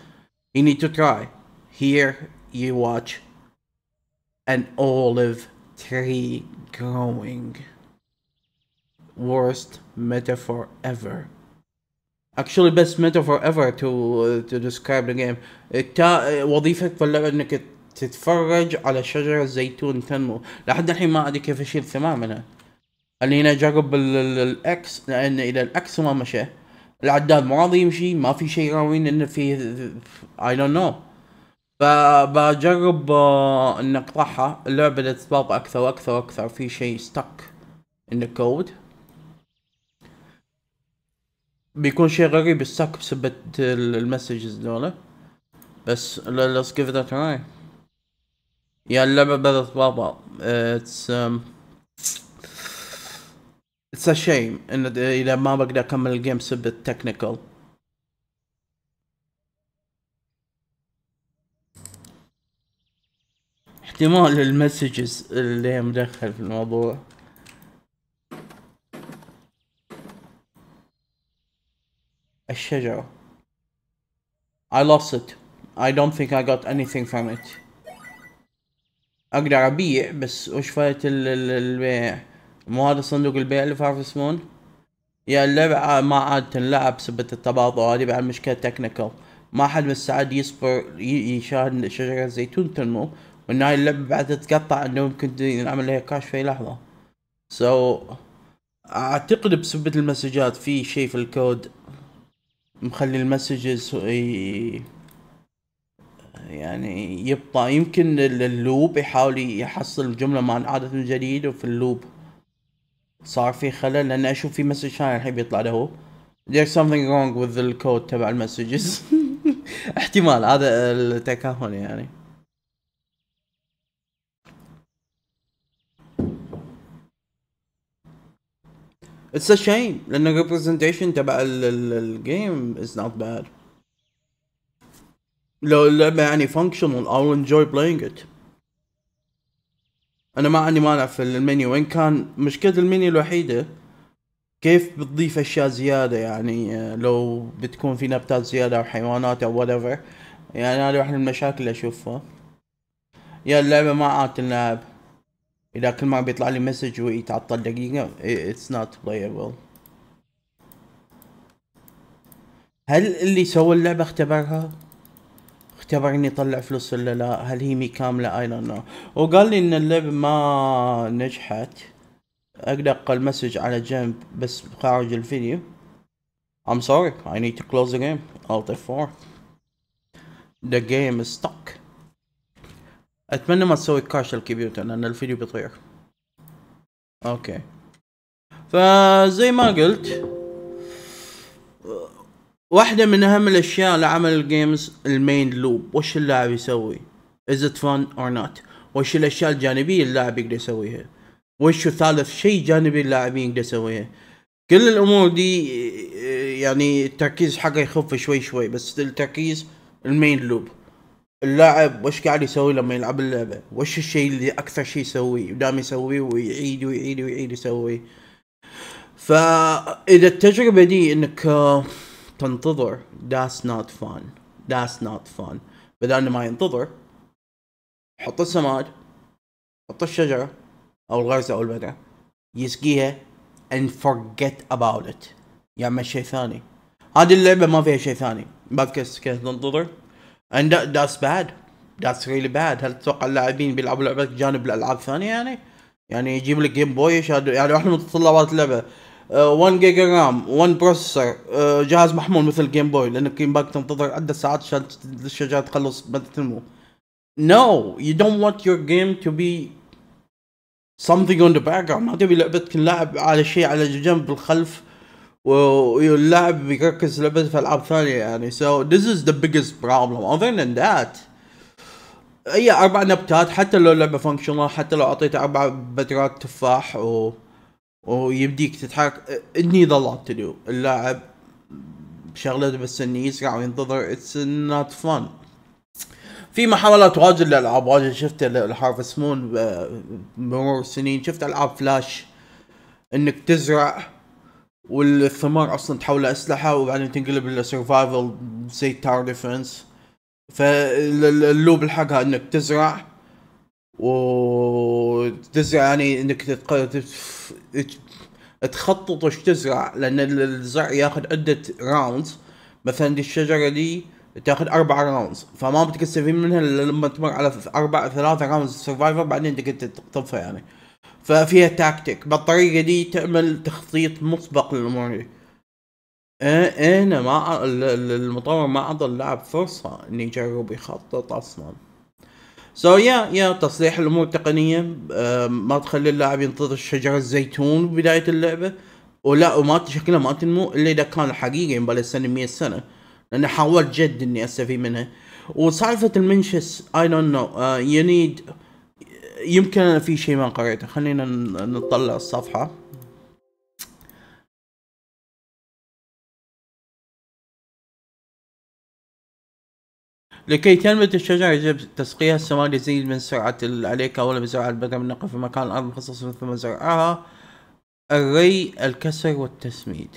A: he need to try here you watch an olive tree growing worst metaphor ever actually best metaphor ever to uh, to describe the game التا... وظيفتك باللعبة انك تتفرج على شجرة زيتون تنمو لحد الحين ما ادري كيف اشيل ثمار منها اللي هنا نجرب الاكس لان اذا الاكس ما مشى العداد ما راضي يمشي ما في شيء راوين انه في اي دونت نو فبجرب ان اقطعها اللعبه بدات تتباطا اكثر واكثر واكثر في شيء ستك ان الكود بيكون شيء غريب ستك بسبة المسجز دولة بس let's give it a try يا اللعبة بدأت بابا it's um اتس ا شيم ان اذا ما بقدر اكمل الجيم سب التكنيكال احتمال المسجز اللي مدخل في الموضوع الشجرة I lost it I don't think I got anything from it أقدر أبيع بس وش فايت البيع مو هذا صندوق البيع اللي فاهم اسمون يا اللعبة آه، ما عاد تنلعب بسبة التباطؤ هذه بعد مشكلة تكنيكال ما حد مستعد يصبر يشاهد شجرة الزيتون تنمو وان هاي اللعبة بعد تتقطع انه ممكن ينعمل لها كاش في لحظة سو so, اعتقد بسبة المسجات في شي في الكود مخلي المسجز يعني يبطأ يمكن اللوب يحاول يحصل الجملة مع انعادت من جديد وفي اللوب صار في خلل لان اشوف في مسج ثاني الحين بيطلع له هو there's something wrong with the code تبع المسجز [LAUGHS] احتمال هذا التكهن يعني It's a shame لأن ال representation تبع الجيم is not bad لو اللعبة يعني functional I'll enjoy playing it انا ما عندي مانع في المنيو وان كان مشكله المنيو الوحيده كيف بتضيف اشياء زياده يعني آه، لو بتكون في نباتات زياده او حيوانات او وات يعني هذه واحده من المشاكل اللي اشوفها يا اللعبه ما عاد تلعب اذا كل ما بيطلع لي مسج ويتعطل دقيقه اتس نوت بلايبل هل اللي سوى اللعبه اختبرها اني طلع فلوس ولا لا هل هي مي كامله اي دونت نو وقال لي ان اللعبه ما نجحت اقلق المسج على جنب بس خارج الفيديو I'm sorry I need to close the game Alt F4 The game is stuck اتمنى ما تسوي كاش الكمبيوتر لان الفيديو بيطير اوكي فزي ما قلت واحدة من أهم الأشياء لعمل الجيمز المين لوب وش اللاعب يسوي is it fun or not وش الأشياء الجانبية اللاعب يقدر يسويها وش ثالث شيء جانبي اللاعبين يقدر يسويها كل الأمور دي يعني التركيز حقه يخف شوي شوي بس التركيز المين لوب اللاعب وش قاعد يسوي لما يلعب اللعبة وش الشيء اللي أكثر شيء يسويه ودام يسويه ويعيد ويعيد ويعيد يسويه فإذا التجربة دي إنك آه، تنتظر that's not fun that's not fun بدل ما ينتظر حط السماد حط الشجرة أو الغرزة أو البدع يسقيها and forget about it يعمل شيء ثاني هذه اللعبة ما فيها شيء ثاني بس كذا تنتظر and that, that's bad that's really bad هل تتوقع اللاعبين بيلعبوا لعبة جانب الألعاب ثانية يعني؟ يعني يجيب لك جيم بوي يعني احنا من متطلبات اللعبة 1 جيجا رام 1 بروسيسور جهاز محمول مثل جيم بوي لان الجيم باك تنتظر عدة ساعات عشان الشجرة تخلص مدة تنمو No you don't want your game to be something on the background ما تبي لعبتك نلعب على شيء على جنب بالخلف واللاعب بيركز لعبته في العاب ثانية يعني so this is the biggest problem other than that هي اربع نبتات حتى لو اللعبة فانكشنال حتى لو اعطيته اربع بترات تفاح و ويبديك تتحرك اني ظل له اللاعب شغلته بس انه يسرع وينتظر اتس نوت فن في محاولات واجد للالعاب واجد شفت الهارفست آه، مون بمرور السنين شفت العاب فلاش انك تزرع والثمار اصلا تحولها اسلحه وبعدين تنقلب الى سرفايفل زي تاور ديفنس فاللوب الحقها انك تزرع و تزرع يعني انك تخطط وش تزرع لان الزرع ياخذ عده راوندز مثلا الشجره دي تاخذ اربع راوندز فما بتستفيد منها الا لما تمر على اربع ثلاثة راوندز سرفايفر بعدين تقدر تقطفها يعني ففيها تاكتيك بالطريقه دي تعمل تخطيط مسبق للامور دي إيه- إيه، انا ما المطور ما اعطى اللاعب فرصه انه يجرب يخطط اصلا سو يا يا تصليح الامور التقنيه آه، ما تخلي اللاعب ينتظر شجره الزيتون بدايه اللعبه ولا وما شكلها ما تنمو الا اذا كان حقيقه ينبغي سنه 100 سنه لان حاولت جد اني استفيد منها وسالفه المنشس اي دونت نو يو نيد يمكن في شيء ما قريته خلينا نطلع الصفحه لكي تنبت الشجرة يجب تسقيها السماد يزيد من سرعة العليكه ولا سرعه البذرة من نقل في مكان الأرض مخصص ثم زرعها الري الكسر والتسميد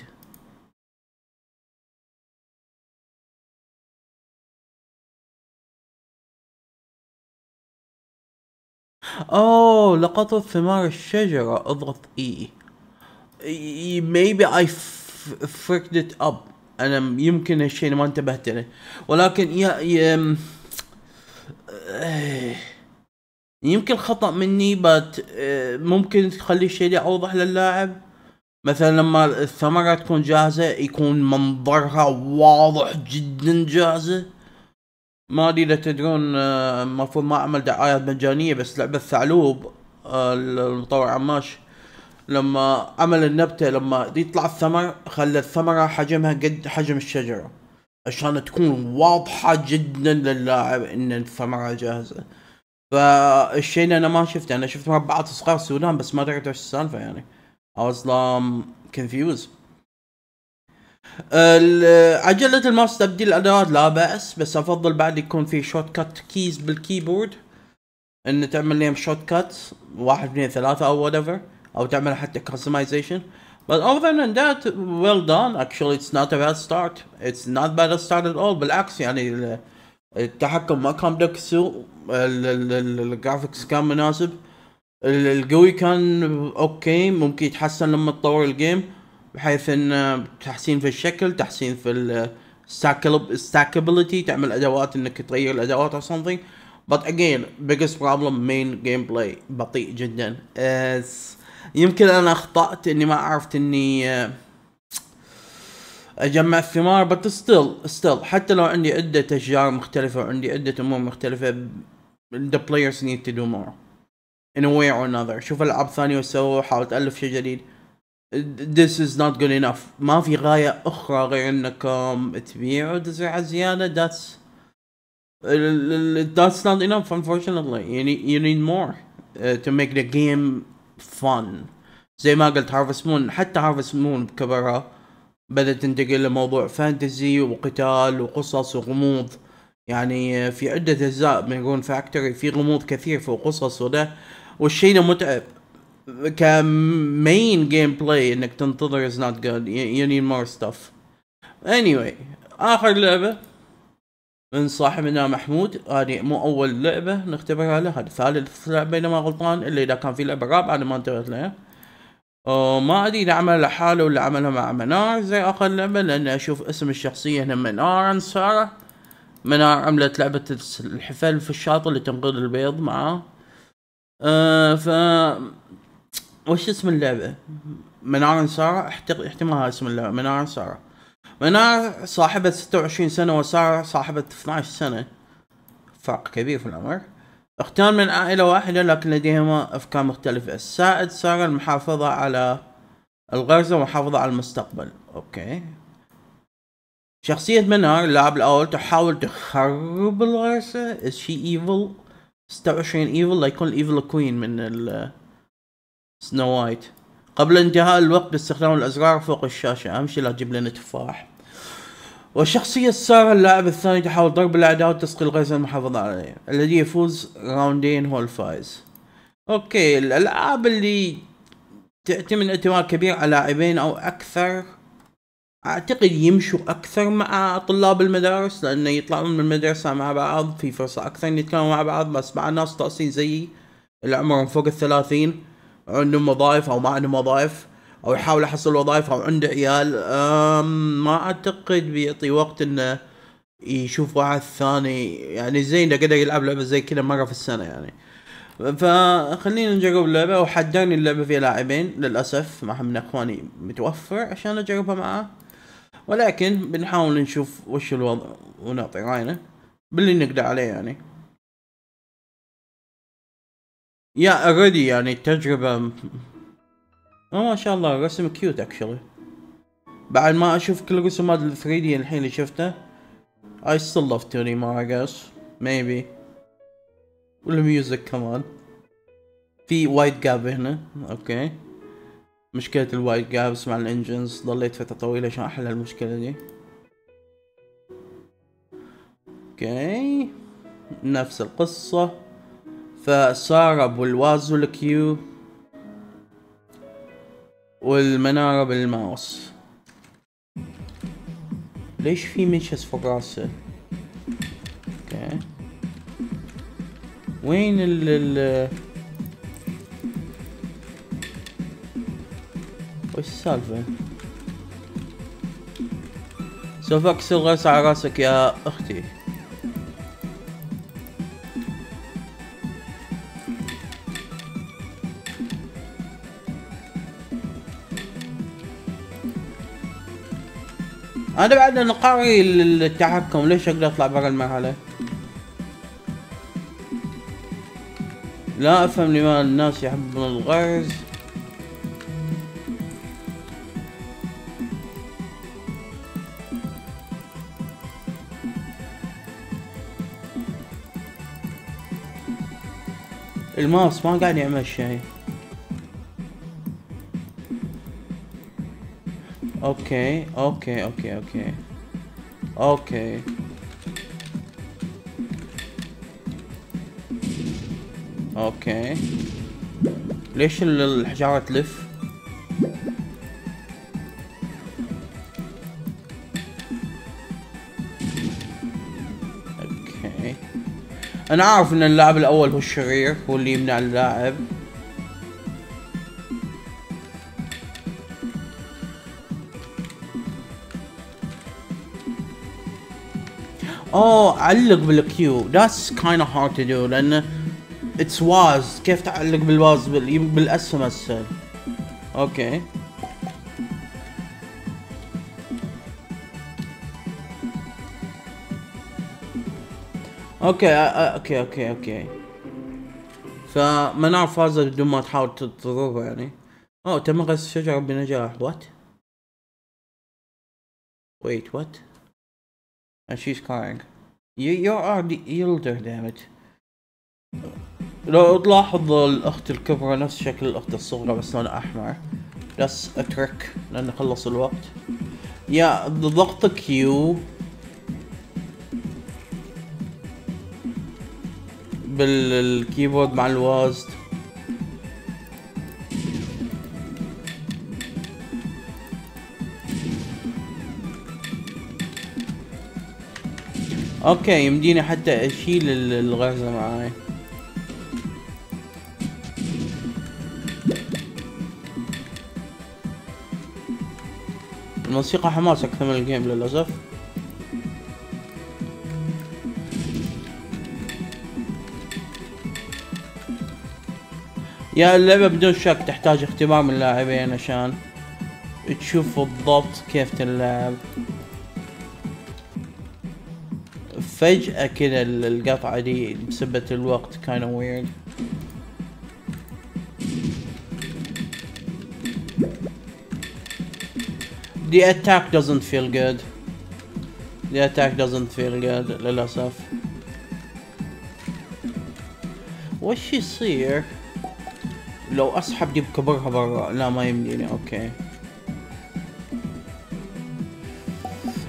A: أوه لقطة ثمار الشجرة اضغط E, e-, e- maybe I fricked it up انا يمكن هالشيء ما انتبهت له ولكن يا, يا آه، يمكن خطا مني بات آه، ممكن تخلي الشيء اوضح للاعب مثلا لما الثمرة تكون جاهزة يكون منظرها واضح جدا جاهزة ما ادري اذا تدرون آه، المفروض ما اعمل دعايات مجانية بس لعبة ثعلوب المطور عماش لما عمل النبته لما يطلع الثمر خلى الثمره حجمها قد حجم الشجره عشان تكون واضحه جدا للاعب ان الثمره جاهزه فالشيء اللي انا ما شفته انا شفت مربعات صغار سودان بس ما دريت ايش السالفه يعني I was um, confused عجلة الماوس تبديل الأدوات لا بأس بس أفضل بعد يكون في شورت كات كيز بالكيبورد إن تعمل لهم شورت كات واحد اثنين ثلاثة أو whatever او تعمل حتى كاستمايزيشن but other than that well done actually it's not a bad start it's not bad start at all بالعكس يعني التحكم ما كان بدك سوء الجرافكس كان مناسب القوي كان اوكي ممكن يتحسن لما تطور الجيم بحيث ان تحسين في الشكل تحسين في الستاكابيلتي تعمل ادوات انك تغير الادوات او something but again biggest problem main gameplay بطيء جدا It's يمكن انا اخطأت اني ما عرفت اني آه، اجمع الثمار بس ستيل ستيل حتى لو عندي عدة اشجار مختلفة وعندي عدة امور مختلفة the players need to do more in a way or another شوف العاب ثانية وسووا حاول تألف شيء جديد this is not good enough ما في غاية أخرى غير أنكم تبيعوا تسعة زيادة that's that's not enough unfortunately you need, you need more uh, to make the game فن زي ما قلت هارفست مون حتى هارفست مون بكبرها بدأت تنتقل لموضوع فانتزي وقتال وقصص وغموض يعني في عدة أجزاء من رون فاكتوري في غموض كثير في القصص وده والشيء متعب كمين جيم بلاي انك تنتظر از نوت جود يو نيد مور ستاف واي اخر لعبه من صاحبنا محمود هذه مو اول لعبه نختبرها له هذه ثالث لعبه اذا ما غلطان الا اذا كان في لعبه رابعه انا ما انتبهت لها ما ادري اذا عملها لحاله ولا عملها مع منار زي اخر لعبه لان اشوف اسم الشخصيه هنا منار ساره منار عملت لعبة الحفل في الشاطئ اللي تنقل البيض معاه أه ف وش اسم اللعبة؟ منار سارة احتمال اسم اللعبة منار سارة منار صاحبة 26 سنة وسارة صاحبة 12 سنة فرق كبير في العمر اختان من عائلة واحدة لكن لديهما أفكار مختلفة السائد سارة المحافظة على الغرزة ومحافظة على المستقبل أوكي شخصية منار اللاعب الأول تحاول تخرب الغرزة is she evil 26 ايفل ليكون evil كوين من ال سنو وايت قبل انتهاء الوقت باستخدام الازرار فوق الشاشة اهم شي لا تجيب لنا تفاح والشخصية السارة اللاعب الثاني تحاول ضرب الأعداء وتسقي الغاز المحافظة عليه الذي يفوز راوندين هو الفائز اوكي الألعاب اللي تعتمد اعتماد كبير على لاعبين أو أكثر أعتقد يمشوا أكثر مع طلاب المدارس لأنه يطلعون من المدرسة مع بعض في فرصة أكثر إن يتكلموا مع بعض بس مع ناس طاسين زيي اللي عمرهم فوق الثلاثين عندهم وظائف أو ما عندهم وظائف او يحاول يحصل وظائف او عنده عيال ما اعتقد بيعطي وقت انه يشوف واحد ثاني يعني زين اذا قدر يلعب لعبه زي كذا مره في السنه يعني فخلينا نجرب اللعبه وحداني اللعبه فيها لاعبين للاسف ما حد من اخواني متوفر عشان اجربها معاه ولكن بنحاول نشوف وش الوضع ونعطي راينا باللي نقدر عليه يعني يا اوريدي يعني التجربه أه، ما شاء الله الرسم كيوت اكشلي بعد ما اشوف كل الرسومات ال 3 دي الحين اللي شفته I still love Tony Moore I guess maybe والميوزك كمان في وايد جاب هنا اوكي مشكلة الوايد جابس مع الانجنز ضليت فترة طويلة عشان احل المشكلة دي اوكي نفس القصة فسارة ابو الوازو الكيو والمنارة بالماوس ليش في مشس فوق راسه؟ اوكي وين ال ال وش السالفة؟ سوف اكسر غرس على راسك يا اختي انا بعد نقاوي التحكم ليش اقدر اطلع برا المرحله لا افهم لماذا الناس يحبون الغرز الماوس ما قاعد يعمل شيء اوكي اوكي اوكي اوكي اوكي اوكي ليش الحجارة تلف؟ اوكي انا عارف ان اللاعب الاول هو الشرير هو اللي يمنع اللاعب اوه علق بالكيو ذاتس اوف هارد تو دو لان اتس واز كيف تعلق بالواز بالاسهم اسهل اوكي اوكي اوكي اوكي اوكي نعرف فازة بدون ما تحاول تضربه يعني اوه oh, تم غسل الشجرة بنجاح وات ويت وات and she's crying. You, you're already older, damn it. لو تلاحظ الأخت الكبرى نفس شكل الأخت الصغرى بس لونها أحمر. That's a trick لأن خلص الوقت. يا ضغط Q بالكيبورد مع الوازد اوكي يمديني حتى اشيل الغازة معاي الموسيقى حماس اكثر من الجيم للاسف يا اللعبة بدون شك تحتاج اهتمام اللاعبين عشان تشوف بالضبط كيف تلعب فجأة كذا القطعة دي بسبة الوقت كان ويرد The attack doesn't feel good. The attack doesn't feel good للأسف. وش يصير لو اسحب دي بكبرها برا؟ لا ما يمديني اوكي.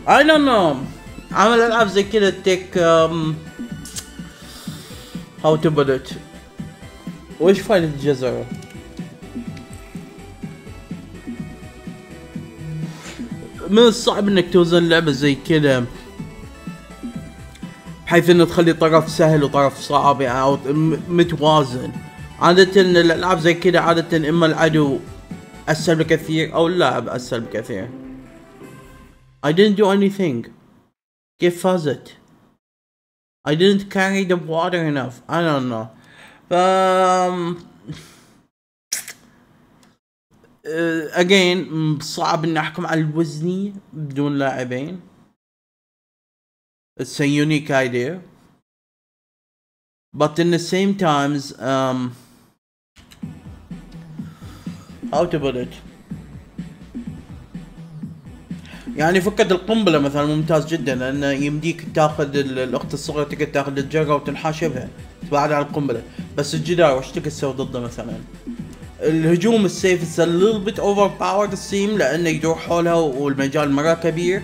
A: I don't know. عمل العاب زي كذا تيك هاو تو بلوت وش فايدة الجزر؟ من الصعب انك توزن لعبة زي كذا بحيث انه تخلي طرف سهل وطرف صعب يعني او متوازن عادة الالعاب زي كذا عادة اما العدو اسهل بكثير او اللاعب اسهل بكثير I didn't do anything Get fuzzed. I didn't carry the water enough. I don't know. Um, اجين uh, صعب ان احكم على الوزنية بدون لاعبين It's a unique idea but in the same times um how to put it يعني فكت القنبله مثلا ممتاز جدا لانه يمديك تاخذ الاخت الصغيره تقدر تاخذ الجرقه بها تبعد عن القنبله بس الجدار وش تقدر تسوي ضده مثلا؟ الهجوم السيف اتس ليل بit اوفر باورد السيم لانه يدور حولها والمجال مره كبير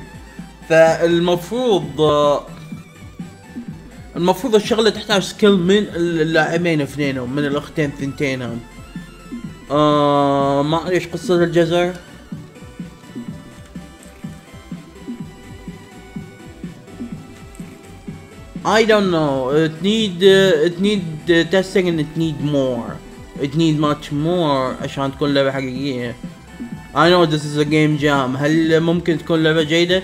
A: فالمفروض المفروض الشغله تحتاج سكيل من اللاعبين اثنينهم من الاختين ثنتينهم آه ما ادري ايش قصه الجزر I don't know. It need uh, it need uh, testing and it need more. It need much more عشان تكون لعبة حقيقية. I know this is a game jam. هل ممكن تكون لعبة جيدة؟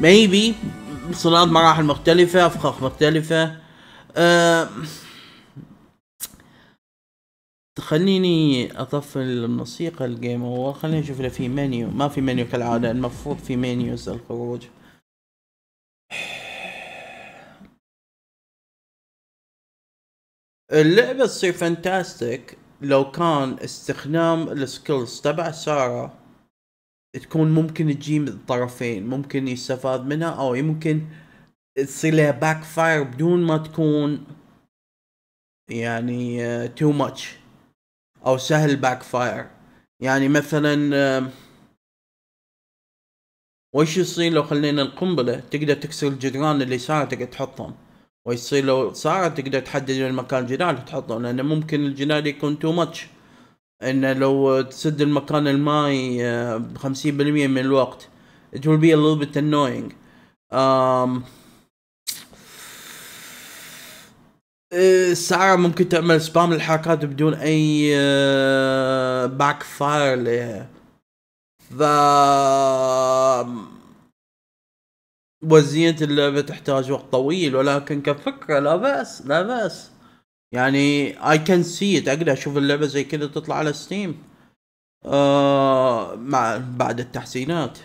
A: Maybe. صناعة مراحل مختلفة، أفخاخ مختلفة. أه... خليني أطفي الموسيقى الجيم وخليني اشوف اذا في منيو ما في منيو كالعادة المفروض في منيوز الخروج اللعبة تصير فانتاستيك لو كان استخدام السكيلز تبع سارة تكون ممكن تجي من الطرفين ممكن يستفاد منها او يمكن تصير لها باك فاير بدون ما تكون يعني تو آه، ماتش او سهل باك فاير يعني مثلا آه، وش يصير لو خلينا القنبله تقدر تكسر الجدران اللي صارت تقدر تحطهم ويصير لو صار تقدر تحدد مكان جنال تحطه لأنه ممكن الجنال يكون تو ماتش انه لو تسد المكان الماي آه، ب 50% من الوقت it will be a little bit annoying um, الساعة إيه، ممكن تعمل سبام الحركات بدون اي باك فاير لها ف وزينة اللعبة تحتاج وقت طويل ولكن كفكرة لا بأس لا بأس يعني اي كان سي اقدر اشوف اللعبة زي كذا تطلع على ستيم آه مع بعد التحسينات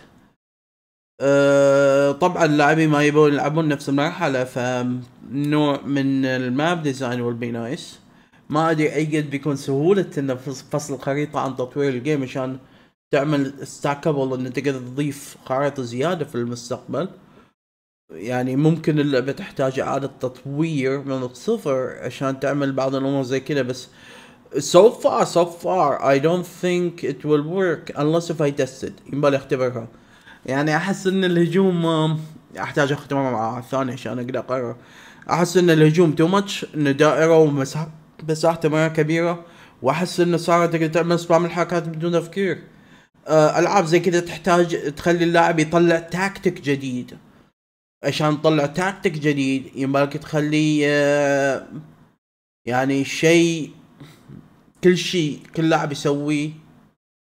A: أه طبعا اللاعبين ما يبون يلعبون نفس المرحله فنوع من الماب ديزاين ويل بي نايس ما ادري اي قد بيكون سهوله انه فصل الخريطه عن تطوير الجيم عشان تعمل ستاكبل ان تقدر تضيف خريطه زياده في المستقبل يعني ممكن اللعبة تحتاج إعادة تطوير من الصفر عشان تعمل بعض الأمور زي كذا بس so far so far I don't think it will work unless if I test it ينبغي اختبرها يعني أحس إن الهجوم أحتاج اختبرها مع ثاني عشان أقدر أقرر أحس إن الهجوم تو ماتش إنه دائرة ومساحة مساحة مرة كبيرة وأحس إنه صارت تقدر تعمل سبام الحركات بدون تفكير آه، ألعاب زي كذا تحتاج تخلي اللاعب يطلع تاكتيك جديد عشان تطلع تاكتيك جديد يبالك تخلي آه، يعني شيء كل شيء كل لاعب يسويه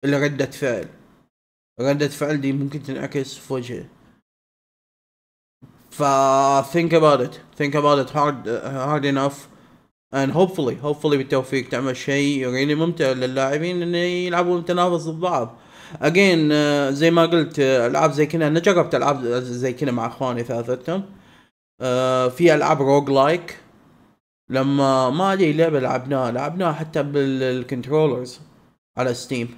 A: اللي ردة فعل ردة فعل دي ممكن تنعكس في وجهه ف think about it think about it hard hard enough and hopefully hopefully بالتوفيق تعمل شيء يعني ممتع للاعبين انه يلعبون تنافس ضد بعض اجين uh, زي ما قلت العاب زي كذا انا جربت العاب زي كذا مع اخواني ثلاثتهم uh, في العاب روج لايك لما ما لي لعبه لعبناها لعبناها حتى بالكنترولرز على ستيم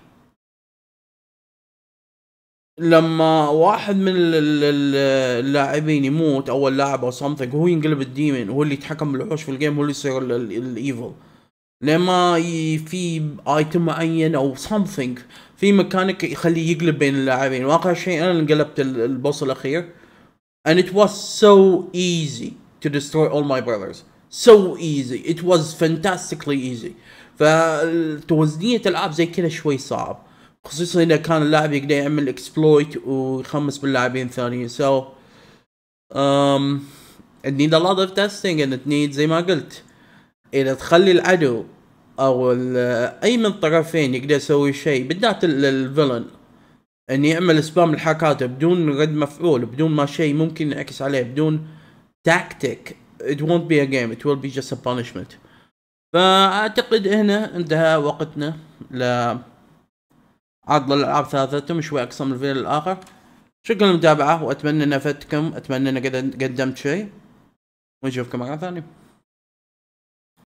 A: لما واحد من اللاعبين يموت اول لاعب او سمثينج هو ينقلب الديمن هو اللي يتحكم بالوحوش في الجيم هو اللي يصير الايفل لما في ايتم معين او سمثينج في مكانك يخليه يقلب بين اللاعبين واقع شيء انا انقلبت البوس الاخير and it was so easy to destroy all my brothers so easy it was fantastically easy فتوزنية العاب زي كذا شوي صعب خصوصا اذا كان اللاعب يقدر يعمل اكسبلويت ويخمس باللاعبين الثانيين so um it need a lot of testing and it need زي ما قلت اذا تخلي العدو او اي من الطرفين يقدر يسوي شيء بالذات الفيلن ان يعمل سبام الحركات بدون رد مفعول بدون ما شيء ممكن ينعكس عليه بدون تاكتيك it won't be a game it will be just a punishment فاعتقد هنا انتهى وقتنا ل عرض الالعاب ثلاثتهم شوي اقصى من الفيديو الاخر شكرا للمتابعه واتمنى ان افدتكم اتمنى ان قدمت شيء ونشوفكم مره ثانيه